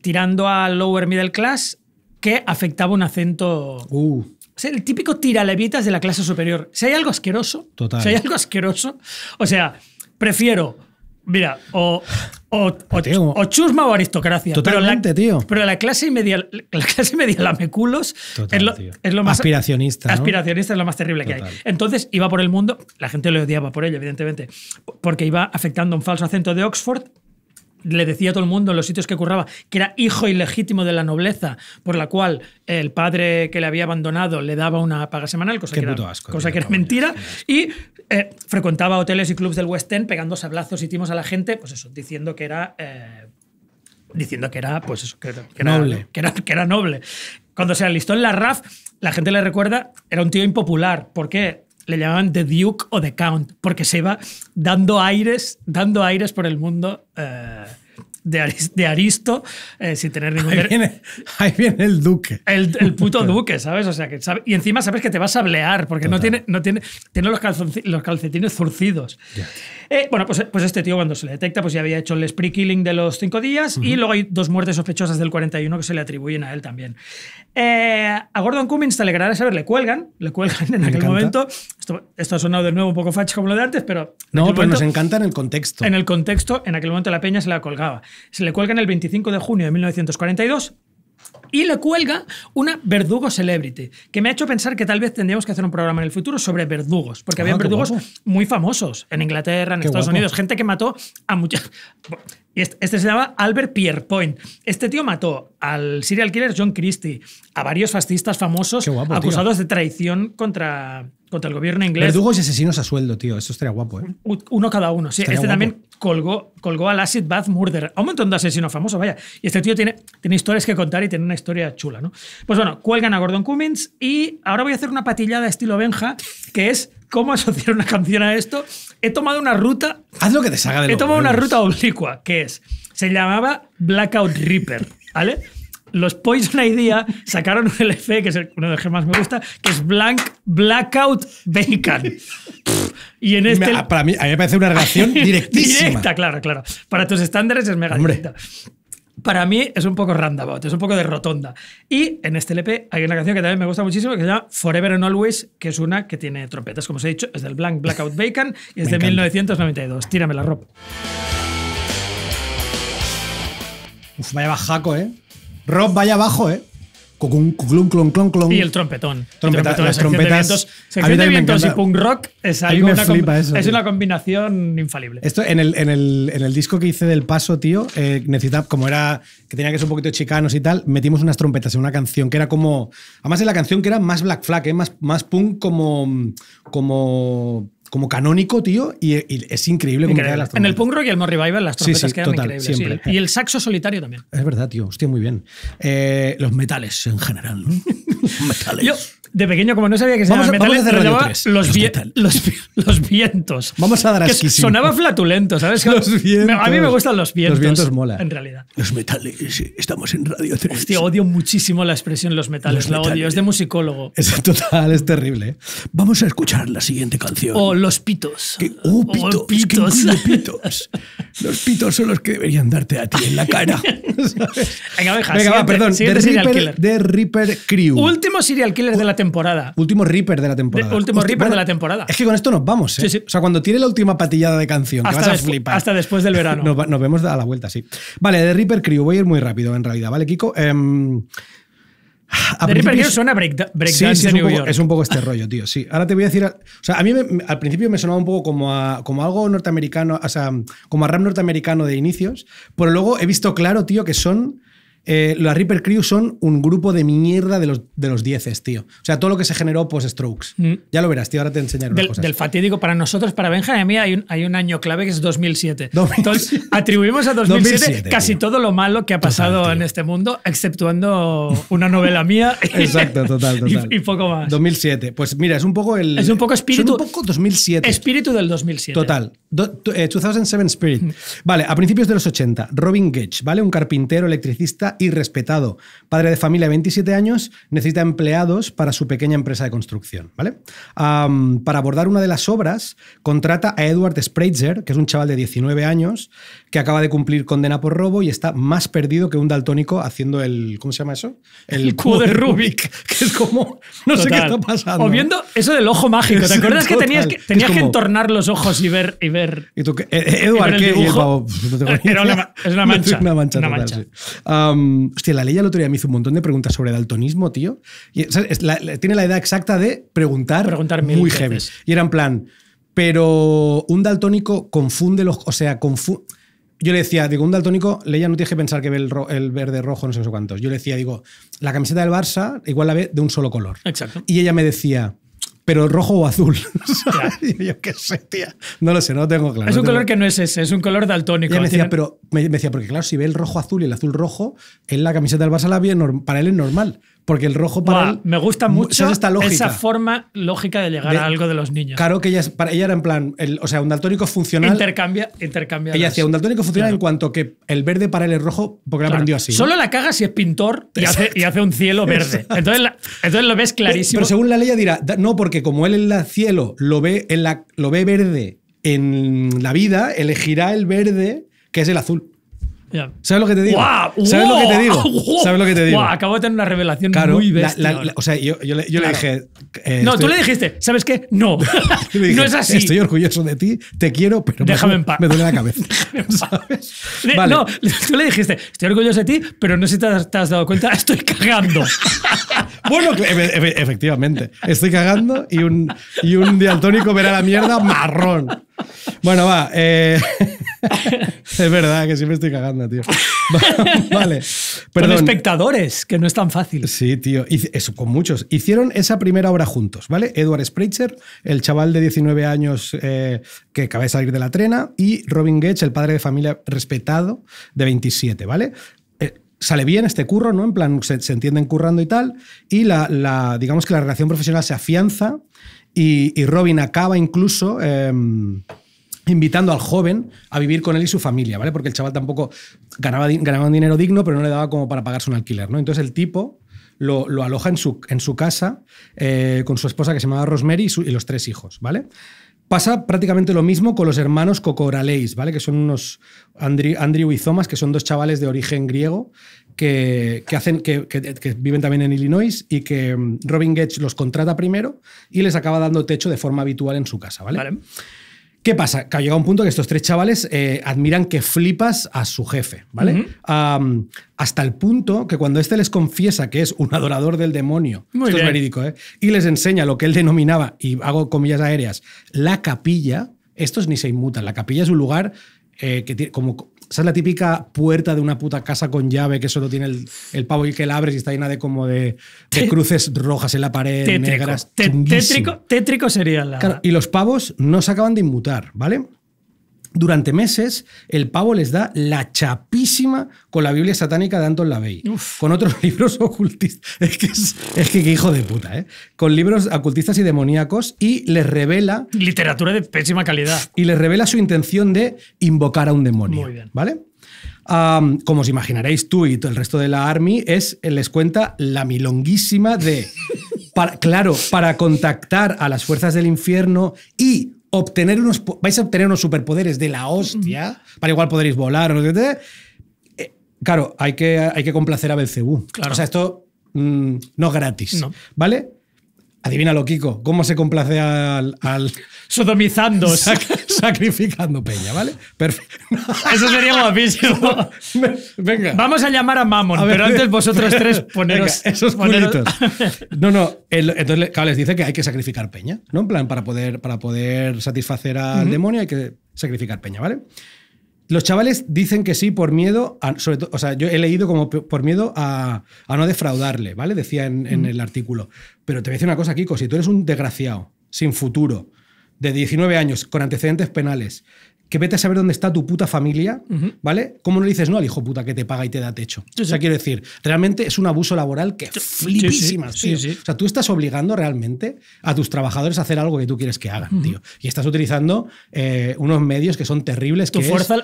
tirando a lower middle class que afectaba un acento... Uh. el típico tiralevitas de la clase superior. Si hay algo asqueroso, Total. si hay algo asqueroso, o sea, prefiero Mira, o, pues, o, chusma o aristocracia. Totalmente, tío. Pero la clase media, la clase media lameculos es, lo, más. Aspiracionista. Aspiracionista es lo más terrible que hay. Entonces iba por el mundo, la gente lo odiaba por ello, evidentemente, porque iba afectando un falso acento de Oxford le decía a todo el mundo en los sitios que curraba que era hijo ilegítimo de la nobleza, por la cual el padre que le había abandonado le daba una paga semanal, cosa que era, cosa que era mentira, y eh, frecuentaba hoteles y clubs del West End pegándose sablazos y timos a la gente, pues eso, diciendo que era... Eh, diciendo que era, pues eso, noble. Que era, que era noble. Cuando se alistó en la RAF, la gente le recuerda, era un tío impopular. ¿Por qué? le llamaban The Duke o The Count, porque se iba dando aires, dando aires por el mundo. Eh, de, Aristo eh, sin tener ningún... Ahí viene, el duque. El, el, puto duque, ¿sabes? O sea, que y encima sabes que te vas a blear porque no tiene, no tiene, tiene los, calcetines, los calcetines zurcidos. Eh, bueno, pues, pues este tío cuando se le detecta pues ya había hecho el spree killing de los cinco días y luego hay dos muertes sospechosas del 41 que se le atribuyen a él también. Eh, a Gordon Cummings te alegrará saber, le cuelgan, le cuelgan en aquel momento. Esto, esto, ha sonado de nuevo un poco facho como lo de antes, pero... No, pero nos encanta en el contexto. En el contexto, en aquel momento la peña se la colgaba. Se le cuelga en el 25 de junio de 1942 y le cuelga una verdugo celebrity, que me ha hecho pensar que tal vez tendríamos que hacer un programa en el futuro sobre verdugos, porque había ah, verdugos muy famosos en Inglaterra, en Estados Unidos, gente que mató a muchas... Este, este, se llamaba Albert Pierpoint. Este tío mató al serial killer John Christie, a varios fascistas famosos acusados de traición contra, contra el gobierno inglés. Verdugos y asesinos a sueldo, tío. Eso estaría guapo, ¿eh? Uno cada uno, sí. este también colgó, colgó al Acid Bath Murder. A un montón de asesinos famosos, vaya. Y este tío tiene, tiene historias que contar y tiene una historia chula, ¿no? Pues bueno, cuelgan a Gordon Cummins y ahora voy a hacer una patillada estilo Benja, que es cómo asociar una canción a esto. He tomado una ruta. Haz lo que te salga de He tomado una ruta oblicua, que es. Se llamaba Blackout Reaper, ¿vale? los Poison Idea sacaron un LP que es uno de los que más me gusta, que es Blank Blackout Bacon. y en este. para mí, a mí me parece una relación directísima. Directa, claro, claro. Para tus estándares es mega directa. Para mí es un poco roundabout, es un poco de rotonda. Y en este LP hay una canción que también me gusta muchísimo que se llama Forever and Always, que es una que tiene trompetas, como os he dicho, es del Blank Blackout Bacon y es de 1992. Tírame la ropa. Uf, vaya Jaco, ¿eh? Rock vaya abajo, ¿eh? con clon, Y el trompetón. las trompetas. De y punk rock es, una, es una, combinación infalible. Esto en el, disco que hice del paso, tío, eh, como era que tenía que ser un poquito chicanos y tal, metimos unas trompetas en una canción que era como. Además, en la canción que era más black flag, eh, más, más punk como. como como canónico, tío, y, es increíble cómo quedan las trompetas. En el punk rock y el more revival las trompetas quedan increíbles. Y el saxo solitario también. Es verdad, tío. Hostia, muy bien. Eh, los metales en general, metales de pequeño, como no sabía que se llamaba los, los, vientos. Vamos a dar así Sonaba flatulento, ¿sabes? Los vientos. A mí me gustan los vientos. Los vientos mola. En realidad. Los metales. Estamos en Radio 3. Hostia, odio muchísimo la expresión los metales. la odio. Es de musicólogo. Es total, es terrible. ¿eh? Vamos a escuchar la siguiente canción. O los pitos. ¿Qué? Oh, pitos. pitos. los pitos son los que deberían darte a ti en la cara. Venga, va, perdón. de Reaper, Reaper, Crew. Último serial killer de la temporada. Último Reaper de la temporada. último Reaper de la temporada. Es que con esto nos vamos, ¿eh? O sea, cuando tiene la última patillada de canción, hasta que vas a flipar. Hasta después del verano. nos, vemos a la vuelta, sí. Vale, de Reaper Crew, voy a ir muy rápido en realidad, ¿vale, Kiko? Eh, Reaper Crew suena breakdance break es, un poco, es un poco este rollo, tío. Sí. Ahora te voy a decir. O sea, a mí al principio me sonaba un poco como como algo norteamericano, o sea, como a rap norteamericano de inicios, pero luego he visto claro, tío, que son eh, las Reaper Crew son un grupo de mierda de los, de los dieces, tío. O sea, todo lo que se generó pues strokes mm. Ya lo verás, tío. Ahora te enseñaré del, fatídico para nosotros, para Benja hay un, año clave que es 2007. Entonces, atribuimos a 2007, casi todo lo malo que ha pasado en este mundo, exceptuando una novela mía. Exacto, total, total. Y, poco más. 2007. Pues mira, es un poco el. Es un poco espíritu. un poco 2007. Espíritu del 2007. Total. 2007 eh, Spirit. Mm. Vale, a principios de los 80, Robin Gage, ¿vale? Un carpintero, electricista y respetado. Padre de familia de 27 años necesita empleados para su pequeña empresa de construcción. ¿vale? para abordar una de las obras, contrata a Edward Spreitzer, que es un chaval de 19 años, que acaba de cumplir condena por robo y está más perdido que un daltónico haciendo el. ¿Cómo se llama eso? El, cubo de Rubik, que es como. No sé qué está pasando. O viendo eso del ojo mágico. ¿Te acuerdas que tenías, que, entornar los ojos y ver. Y ver ¿Y tú qué? Eh, eh, ¿qué? Y el es una mancha. Es una mancha. hostia, la ley el otro día me hizo un montón de preguntas sobre daltonismo, tío. tiene la edad exacta de preguntar, preguntar muy heavy. Y era en plan, pero un daltónico confunde los. O sea, confunde yo le decía, digo, un daltónico, Leia no tiene que pensar que ve el, verde, rojo, no sé cuántos. Yo le decía, digo, la camiseta del Barça igual la ve de un solo color. Exacto. Y ella me decía, pero rojo o azul. yo qué sé, tía. No lo sé, no tengo claro. Es un color que no es ese, es un color daltónico. Y me decía, pero me, decía, porque claro, si ve el rojo azul y el azul rojo, en la camiseta del Barça la ve, para él es normal. Porque el rojo para él, Me gusta mucho esa forma lógica de llegar a algo de los niños. Claro que ella, para ella era en plan, o sea, un daltónico funcional. Intercambia, intercambia. Ella hacía un daltónico funcional en cuanto que el verde para él es rojo, porque la lo aprendió así. Solo la caga si es pintor y hace, y hace, un cielo verde. Entonces, entonces lo ves clarísimo. Pero, según la ley dirá, no, porque como él en el cielo lo ve, en la, lo ve verde en la vida, elegirá el verde que es el azul. ¿Sabes lo que te digo? ¿Sabes lo que te digo? ¿Sabes lo que te digo? acabo de tener una revelación muy bestia. o sea, yo, le, dije. Eh, no, tú le dijiste, ¿sabes qué? No. no es así. Estoy orgulloso de ti, te quiero, pero Déjame me, duele la cabeza. ¿sabes? No, tú le dijiste, estoy orgulloso de ti, pero no sé si te has, dado cuenta, estoy cagando. bueno, efectivamente, estoy cagando y un, y un dialtónico verá la mierda marrón. Bueno, va. Eh, es verdad que siempre estoy cagando, tío. vale. Con espectadores, que no es tan fácil. Sí, tío. con muchos. Hicieron esa primera obra juntos, ¿vale? Edward Spritzer, el chaval de 19 años eh, que acaba de salir de la trena, y Robin Getch, el padre de familia respetado de 27, ¿vale? Eh, sale bien este curro, ¿no? En plan, se, entienden currando y tal. Y la, la, digamos que la relación profesional se afianza y, Robin acaba incluso... Em, invitando al joven a vivir con él y su familia, ¿vale? Porque el chaval tampoco ganaba, un dinero digno, pero no le daba como para pagarse un alquiler, ¿no? Entonces el tipo lo, aloja en su, en su casa eh, con su esposa que se llamaba Rosemary y, y los tres hijos, ¿vale? Pasa prácticamente lo mismo con los hermanos Cocoraleis, ¿vale? Que son unos Andrew y Thomas, que son dos chavales de origen griego que, hacen, que, viven también en Illinois y que mm, Robin Gates los contrata primero y les acaba dando techo de forma habitual en su casa, ¿vale? vale ¿Qué pasa? Que ha llegado un punto que estos tres chavales eh, admiran que flipas a su jefe, ¿vale? hasta el punto que cuando este les confiesa que es un adorador del demonio, esto es verídico, ¿eh? Y les enseña lo que él denominaba, y hago comillas aéreas, la capilla, estos ni se inmutan. La capilla es un lugar eh, que tiene, como esa es la típica puerta de una puta casa con llave que solo tiene el, pavo y que la abres y está llena de como de, cruces rojas en la pared, negras. Tétrico, tétrico, sería la. y los pavos no se acaban de inmutar, ¿vale? durante meses, el pavo les da la chapísima con la Biblia satánica de Anton Lavey, con otros libros ocultistas. Es que, qué hijo de puta, ¿eh? Con libros ocultistas y demoníacos y les revela. Literatura de pésima calidad. Y les revela su intención de invocar a un demonio. Muy bien. ¿Vale? como os imaginaréis tú y todo el resto de la Army, es, les cuenta la milonguísima de. claro, para contactar a las fuerzas del infierno y obtener unos, vais a obtener unos superpoderes de la hostia, para igual podréis volar, eh, claro, hay que, hay que complacer a Belcebú. Claro. O sea, esto mm, no es gratis, ¿vale? lo Kiko, cómo se complace al. Sodomizando. sacrificando peña, ¿vale? Perfecto. Eso sería guapísimo. Venga. Vamos a llamar a Mamón, pero antes vosotros tres poneros. esos No, no. entonces, claro, les dice que hay que sacrificar peña, ¿no? En plan, para poder, para poder satisfacer al demonio hay que sacrificar peña, ¿vale? Los chavales dicen que sí por miedo, a, sobre todo, o sea, yo he leído como por miedo a, no defraudarle, ¿vale? Decía en, el artículo. Pero te voy a decir una cosa, Kiko, si tú eres un desgraciado, sin futuro, de 19 años, con antecedentes penales, que vete a saber dónde está tu puta familia, ¿vale? ¿Cómo no le dices no al hijo puta que te paga y te da techo? O sea, quiero decir, realmente es un abuso laboral que es sí, tío. O sea, tú estás obligando realmente a tus trabajadores a hacer algo que tú quieres que hagan, tío. Y estás utilizando eh, unos medios que son terribles.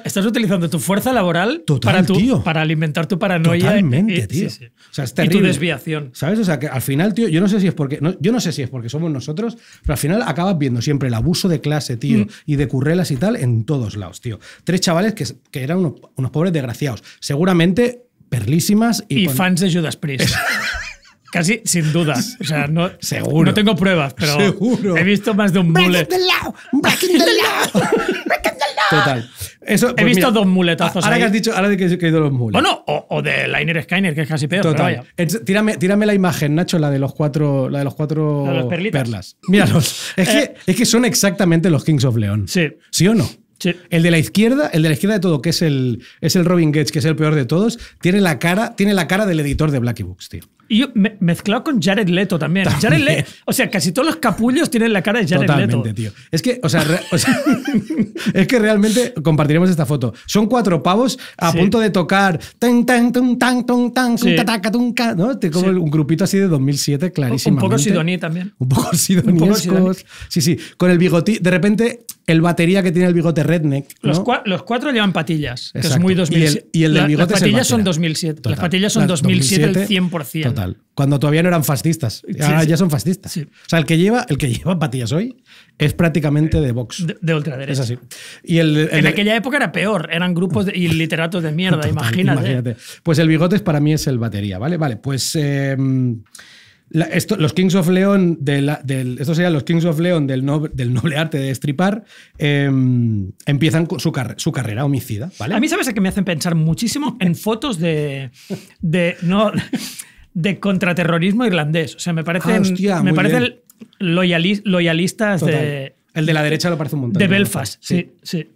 Estás utilizando tu fuerza laboral para, tu, para alimentar tu paranoia. y, tío. Y tu desviación. ¿Sabes? O sea, que al final, tío, yo no sé si es porque, yo no sé si es porque somos nosotros, pero al final acabas viendo siempre el abuso de clase, tío, y de currelas y tal en todo dos lados, tío. Tres chavales que, que eran unos, unos, pobres desgraciados. Seguramente perlísimas y. y fans de Judas Priest. Casi sin duda. O sea, no, Seguro. No tengo pruebas, pero Seguro. he visto más de un un Total. Eso, lado. he pues visto dos muletazos. Ahora que has dicho, ahora que he caído los mules. Bueno, o, o de Liner Skyner, que es casi peor. Total. Tírame, la imagen, Nacho, la de los cuatro, la de los cuatro perlas. Míralos. Es, eh. que, es que son exactamente los Kings of León. Sí. ¿Sí o no? El de la izquierda, el de la izquierda de todo, que es el, Robin Gates, que es el peor de todos, tiene la cara, tiene la cara del editor de Blackie Books, tío. Y yo, mezclado con Jared Leto también. Jared Leto, o sea, casi todos los capullos tienen la cara de Jared Totalmente, tío. Es que, o sea, es que realmente compartiremos esta foto. Son cuatro pavos a punto de tocar un grupito así de 2007 clarísimo. Un poco sidoní también. Un poco Sidoní Sí, sí, con el bigotí, de repente el batería que tiene el bigote redneck. Los, los, cuatro llevan patillas, que es muy 2007. Y el, bigote las, patillas son 2007. Las patillas son 2007 el 100%. Cuando todavía no eran fascistas. ya son fascistas. O sea, el que lleva, el que lleva patillas hoy es prácticamente de box De, ultraderecha. así. Y en aquella época era peor. Eran grupos y literatos de mierda, imagínate. Pues el bigotes para mí es el batería, ¿vale? Vale, pues. Em, esto, los Kings of Leon, del, estos serían los Kings of Leon del, noble arte de estripar, em, empiezan su, su, carrera homicida. ¿vale? A mí, ¿sabes que me hacen pensar muchísimo en fotos de. de de contraterrorismo irlandés. O sea, me parece ah, me parece loyalistas de. El de la derecha lo parece un montón. De Belfast, sí, sí.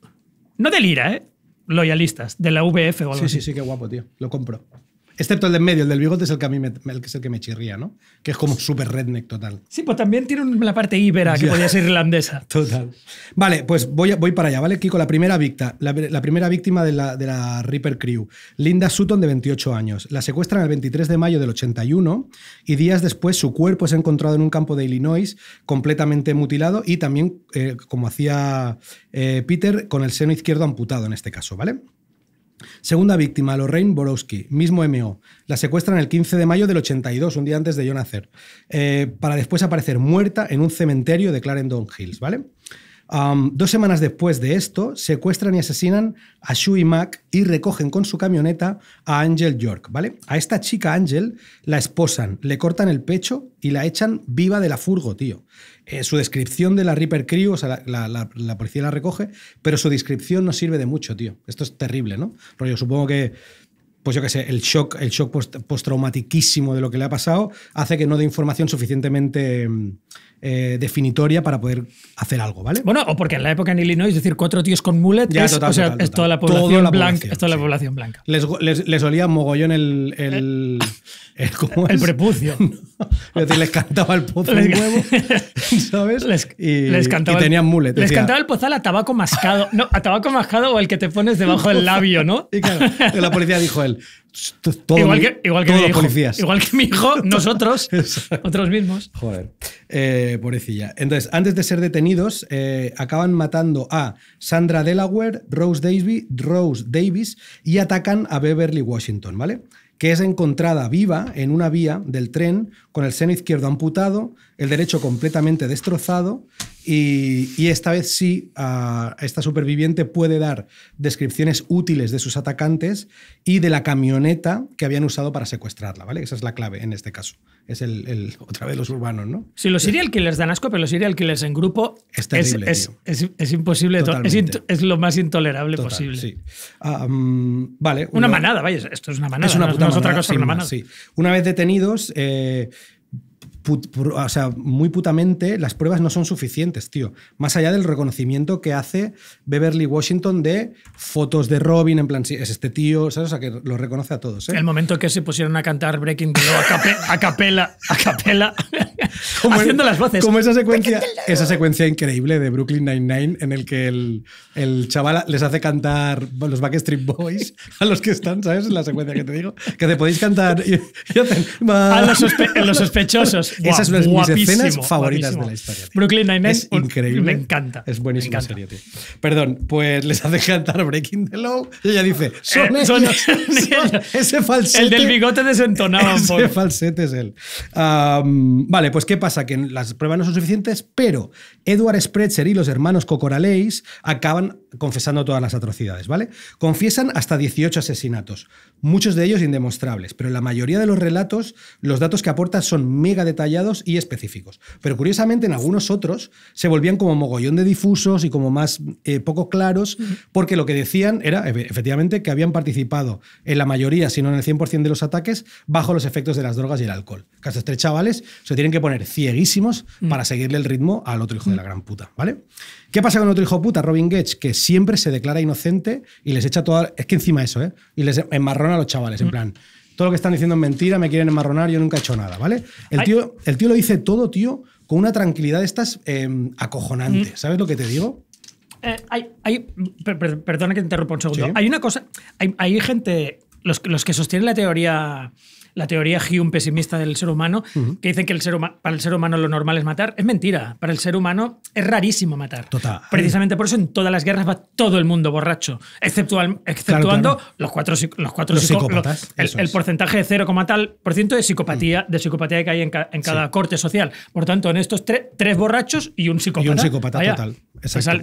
No del IRA, ¿eh? Loyalistas, de la VF o algo sí, Sí, sí, qué guapo, tío. Lo compro. Excepto el de medio, el del bigote es el que a mí me, el que es el que me chirría, ¿no? Que es como súper redneck total. Sí, pues también tiene la parte íbera que podría ser irlandesa. Total. Vale, pues voy, voy para allá, ¿vale? Kiko, la primera víctima, la, primera víctima de la, de la Reaper Crew, Linda Sutton de 28 años. La secuestran el 23 de mayo del 81 y días después su cuerpo es encontrado en un campo de Illinois completamente mutilado y también, eh, como hacía eh, Peter, con el seno izquierdo amputado en este caso, ¿vale? Segunda víctima, Lorraine Borowski, mismo MO. La secuestran el 15 de mayo del 82, un día antes de yo nacer, eh, para después aparecer muerta en un cementerio de Clarendon Hills, ¿vale? dos semanas después de esto, secuestran y asesinan a y Mac y recogen con su camioneta a Angel York, ¿vale? A esta chica Angel la esposan, le cortan el pecho y la echan viva de la furgo, tío. Eh, su descripción de la Reaper Crew, o sea, la, policía la recoge, pero su descripción no sirve de mucho, tío. Esto es terrible, ¿no? Pero supongo que pues yo qué sé, el shock, el shock post, de lo que le ha pasado hace que no dé información suficientemente mm, eh, definitoria para poder hacer algo, ¿vale? Bueno, o porque en la época en Illinois, es decir, cuatro tíos con mulet es, o sea, es toda la población, blanca, es toda la población blanca. Les, les, olía mogollón el... el, eh, el, prepucio. es decir, les cantaba el pozo de huevo, ¿sabes? y, les tenían mulet. Les cantaba el pozal a tabaco mascado. No, a tabaco mascado o el que te pones debajo del labio, ¿no? Y claro, la policía dijo él, igual que, igual que mi hijo, los policías. Igual que mi hijo, nosotros, otros mismos. Joder. Eh, eh, Entonces, antes de ser detenidos, eh, acaban matando a Sandra Delaware, Rose, Davis, Rose Davis y atacan a Beverly Washington, ¿vale? Que es encontrada viva en una vía del tren con el seno izquierdo amputado, el derecho completamente destrozado y, esta vez sí, esta superviviente puede dar descripciones útiles de sus atacantes y de la camioneta que habían usado para secuestrarla, ¿vale? Esa es la clave en este caso. Es el, otra vez los urbanos, ¿no? Sí, los serial killers dan asco, pero los serial killers en grupo es, es, imposible, es, lo más intolerable posible. Ah, mm, vale. Una, manada, vaya, esto es una manada. Es una puta otra cosa, una manada. Una vez detenidos, eh, o sea, muy putamente, las pruebas no son suficientes, tío. Más allá del reconocimiento que hace Beverly Washington de fotos de Robin, en plan, es este tío, ¿sabes? O sea, que lo reconoce a todos. ¿eh? El momento que se pusieron a cantar Breaking the a capela, a capela, como haciendo las voces. Como esa secuencia, esa secuencia increíble de Brooklyn Nine-Nine en el que el, el, chaval les hace cantar los Backstreet Boys a los que están, ¿sabes? La secuencia que te digo. Que te podéis cantar A los, los sospechosos. Esa Esas son mis escenas favoritas de la historia. Brooklyn Nine-Nine es increíble. Me encanta. Es buenísima tío. Perdón, pues les hace cantar Breaking the Law y ella dice, eh, son, eh, ese falsete. El del bigote desentonaba un Ese falsete es él. vale, pues ¿qué pasa? Que las pruebas no son suficientes, pero Edward Spretzer y los hermanos Cocoraleis acaban confesando todas las atrocidades, ¿vale? Confiesan hasta 18 asesinatos, muchos de ellos indemostrables, pero en la mayoría de los relatos los datos que aportan son mega detallados y específicos. Pero curiosamente en algunos otros se volvían como mogollón de difusos y como más eh, poco claros, porque lo que decían era efectivamente que habían participado en la mayoría, si no en el 100% de los ataques, bajo los efectos de las drogas y el alcohol. Casi tres chavales se tienen que poner cieguísimos mm. para seguirle el ritmo al otro hijo de la mm. gran puta, ¿vale? ¿Qué pasa con otro hijo puta, Robin Gates, Que siempre se declara inocente y les echa toda. Es que encima eso, ¿eh? Y les enmarrona a los chavales, en plan. Todo lo que están diciendo es mentira, me quieren enmarronar, yo nunca he hecho nada, ¿vale? El tío, el tío lo dice todo, tío, con una tranquilidad estas eh, acojonante. ¿Sabes lo que te digo? Eh, perdona que te interrumpa un segundo. Hay una cosa. Hay, gente. los que sostienen la teoría la teoría Hume pesimista del ser humano, que dicen que el ser para el ser humano lo normal es matar. Es mentira. Para el ser humano es rarísimo matar. Total. Precisamente por eso en todas las guerras va todo el mundo borracho, exceptuando los cuatro, los psicópatas. el, porcentaje de 0, tal por ciento de psicopatía, mm. de psicopatía que hay en, cada corte social. Por tanto, en estos tres borrachos y un psicópata. Y un total.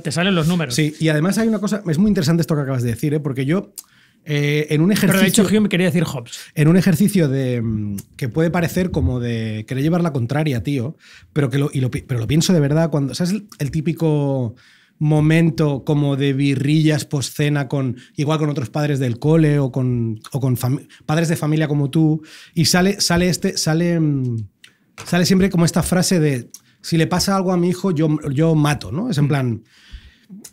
Te, salen los números. Sí, y además hay una cosa, es muy interesante esto que acabas de decir, ¿eh? porque yo... Eh, en un ejercicio, Pero de hecho, yo quería decir Hobbes. En un ejercicio de, mm, que puede parecer como de querer llevar la contraria, tío, pero, que lo, pero lo pienso de verdad cuando. ¿Sabes el, típico momento como de birrillas cena con igual con otros padres del cole o con, con padres de familia como tú y sale sale este sale mm, sale siempre como esta frase de si le pasa algo a mi hijo yo yo mato no es en mm. plan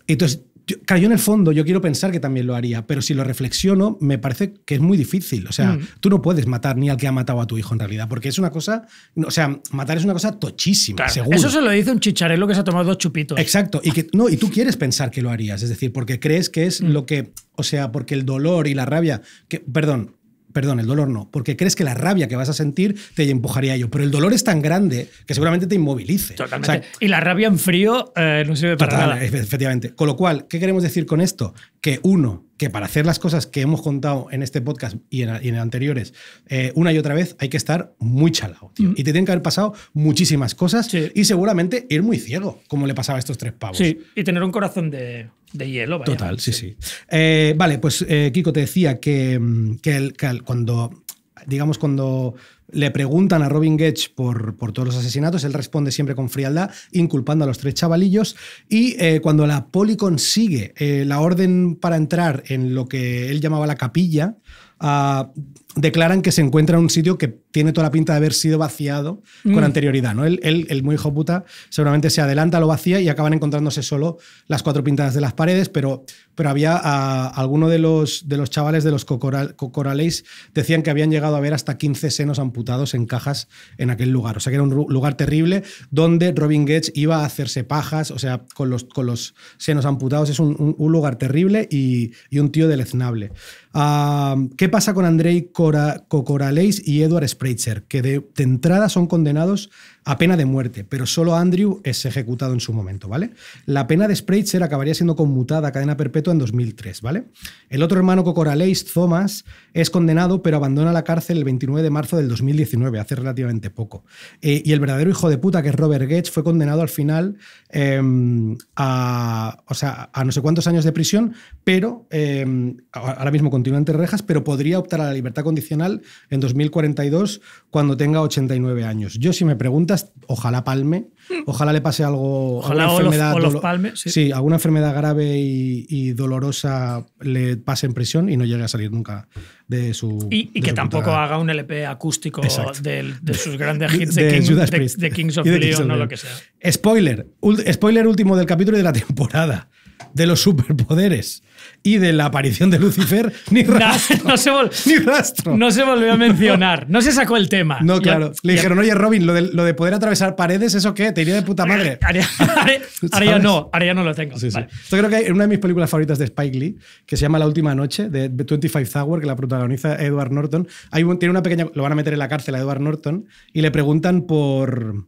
entonces yo en el fondo, yo quiero pensar que también lo haría, pero si lo reflexiono, me parece que es muy difícil. O sea, mm. tú no puedes matar ni al que ha matado a tu hijo en realidad, porque es una cosa, o sea, matar es una cosa tochísima, seguro. Eso se lo dice un chicharelo que se ha tomado dos chupitos. Exacto, y que no, y tú quieres pensar que lo harías, es decir, porque crees que es mm. lo que, o sea, porque el dolor y la rabia, que, perdón, perdón, el dolor no, porque crees que la rabia que vas a sentir te empujaría a ello. Pero el dolor es tan grande que seguramente te inmovilice. Totalmente. y la rabia en frío eh, no sirve para nada. Efectivamente. Con lo cual, ¿qué queremos decir con esto? Que uno, que para hacer las cosas que hemos contado en este podcast y en, anteriores eh, una y otra vez, hay que estar muy chalado, mm. Y te tienen que haber pasado muchísimas cosas y seguramente ir muy ciego, como le pasaba a estos tres pavos. Sí, y tener un corazón de de hielo. Vaya, Total, sí, sí. Eh, vale, pues eh, Kiko te decía que, mm, cuando, digamos, cuando le preguntan a Robin Getch por, todos los asesinatos, él responde siempre con frialdad, inculpando a los tres chavalillos, y eh, cuando la poli consigue la orden para entrar en lo que él llamaba la capilla, ah, declaran que se encuentra en un sitio que tiene toda la pinta de haber sido vaciado con mm. anterioridad. ¿no? Él, el muy hijo puta, seguramente se adelanta, lo vacía y acaban encontrándose solo las cuatro pintadas de las paredes, pero, pero había algunos alguno de los, de los chavales de los cocoraleis decían que habían llegado a ver hasta 15 senos amputados en cajas en aquel lugar. O sea que era un lugar terrible donde Robin Gates iba a hacerse pajas, o sea, con los, con los senos amputados. Es un, un, lugar terrible y, y un tío deleznable. Ah, ¿Qué pasa con Andrei? Cocoraleis y Edward Spreitzer, que de entrada son condenados a pena de muerte, pero solo Andrew es ejecutado en su momento, ¿vale? La pena de Spreitzer acabaría siendo conmutada a cadena perpetua en 2003, ¿vale? El otro hermano Cocoraleis, Thomas, es condenado pero abandona la cárcel el 29 de marzo del 2019, hace relativamente poco. Eh, y el verdadero hijo de puta, que es Robert Gates, fue condenado al final em, a, o sea, a no sé cuántos años de prisión, pero em, ahora mismo continúa entre rejas, pero podría optar a la libertad condicional en 2042 cuando tenga 89 años. Yo si me pregunto ojalá palme, ojalá le pase algo, ojalá alguna enfermedad, sí. alguna enfermedad grave y, dolorosa le pase en prisión y no llegue a salir nunca de su y, que tampoco haga un LP acústico de, de, sus grandes hits de, Kings of Leon o lo que sea. Spoiler, spoiler último del capítulo de la temporada de los superpoderes y de la aparición de Lucifer, ni rastro. No, se, volvió a mencionar, no, se sacó el tema. No, claro. Le dijeron, oye, Robin, lo de, poder atravesar paredes, ¿eso qué? Te iría de puta madre. Ahora, ya no, ahora ya no lo tengo. Yo creo que en una de mis películas favoritas de Spike Lee, que se llama La última noche, de 25 Hour, que la protagoniza Edward Norton. Hay, tiene una pequeña, lo van a meter en la cárcel a Edward Norton, y le preguntan por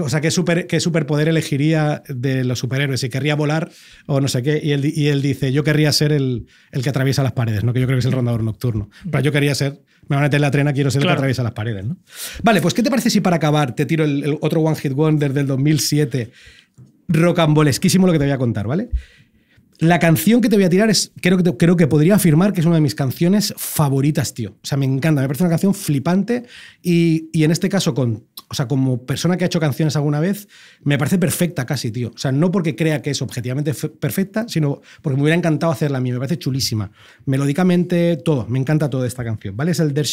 o sea, ¿qué, super, qué superpoder elegiría de los superhéroes? Si querría volar o no sé qué. Y él, dice, yo querría ser el, el, que atraviesa las paredes, ¿no? Que yo creo que es el rondador nocturno. Pero yo quería ser, me van a meter la trena, quiero ser el que atraviesa las paredes, ¿no? Vale, pues ¿qué te parece si para acabar te tiro el, otro One Hit Wonder del 2007? Rocambolesquísimo lo que te voy a contar, ¿vale? La canción que te voy a tirar es, creo que, creo que podría afirmar que es una de mis canciones favoritas, tío. O sea, me encanta, me parece una canción flipante y en este caso con o sea, como persona que ha hecho canciones alguna vez, me parece perfecta casi, tío. O sea, no porque crea que es objetivamente perfecta, sino porque me hubiera encantado hacerla a mí. Me parece chulísima. Melódicamente, todo. Me encanta toda esta canción, ¿vale? Es el There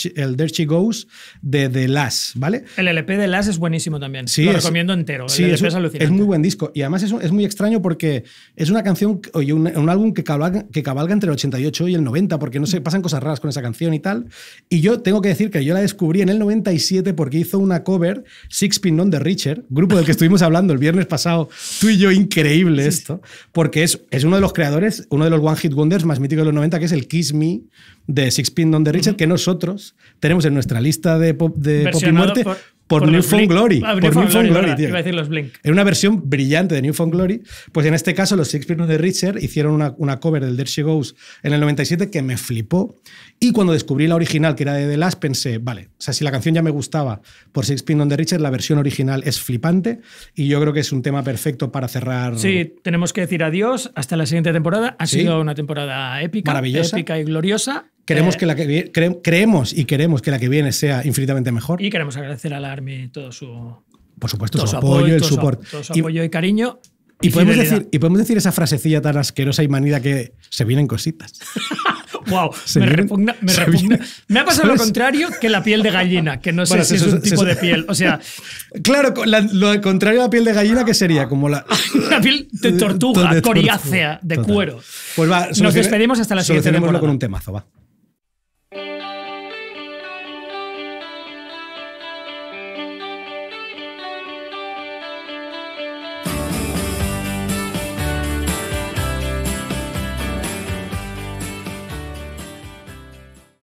She, Goes de The Last. ¿vale? El LP de Last es buenísimo también. Sí, Lo recomiendo entero. sí, es, Es muy buen disco. Y además es, es muy extraño porque es una canción, oye, un, álbum que cabalga, que cabalga entre el 88 y el 90, porque no sé, mm. pasan cosas raras con esa canción y tal. Y yo tengo que decir que yo la descubrí en el 97 porque hizo una cover Six Pin On The Richard, grupo del que estuvimos hablando el viernes pasado, tú y yo, increíble esto, porque es, uno de los creadores, uno de los One Hit Wonders más míticos de los 90, que es el Kiss Me de Six Pin On The Richer, que nosotros tenemos en nuestra lista de, pop, de y muerte. Ah, por, New Found Glory. por New Glory, Glory tío. Iba a decir los Blink. Era una versión brillante de New Found Glory. Pues en este caso, los Shakespeare de Richard hicieron una, cover del There She Goes en el 97 que me flipó. Y cuando descubrí la original, que era de The Last, pensé, vale, o sea, si la canción ya me gustaba por Shakespeare on de Richard, la versión original es flipante y yo creo que es un tema perfecto para cerrar. Sí, tenemos que decir adiós hasta la siguiente temporada. Ha sido una temporada épica, épica y gloriosa. Queremos, eh. que la que, creemos y queremos que la que viene sea infinitamente mejor. Y queremos agradecer al ARMI todo su... Por supuesto, su, apoyo, el su apoyo y, cariño. Y, podemos decir, y podemos decir esa frasecilla tan asquerosa y manida que se vienen cositas. wow, me, ha pasado lo contrario que la piel de gallina, que no sé si es un tipo de piel. O sea. Claro, lo contrario a la piel de gallina, que sería? Como la. la piel de tortuga, coriácea, de cuero. Pues Nos despedimos hasta la siguiente temporada. con un temazo, va.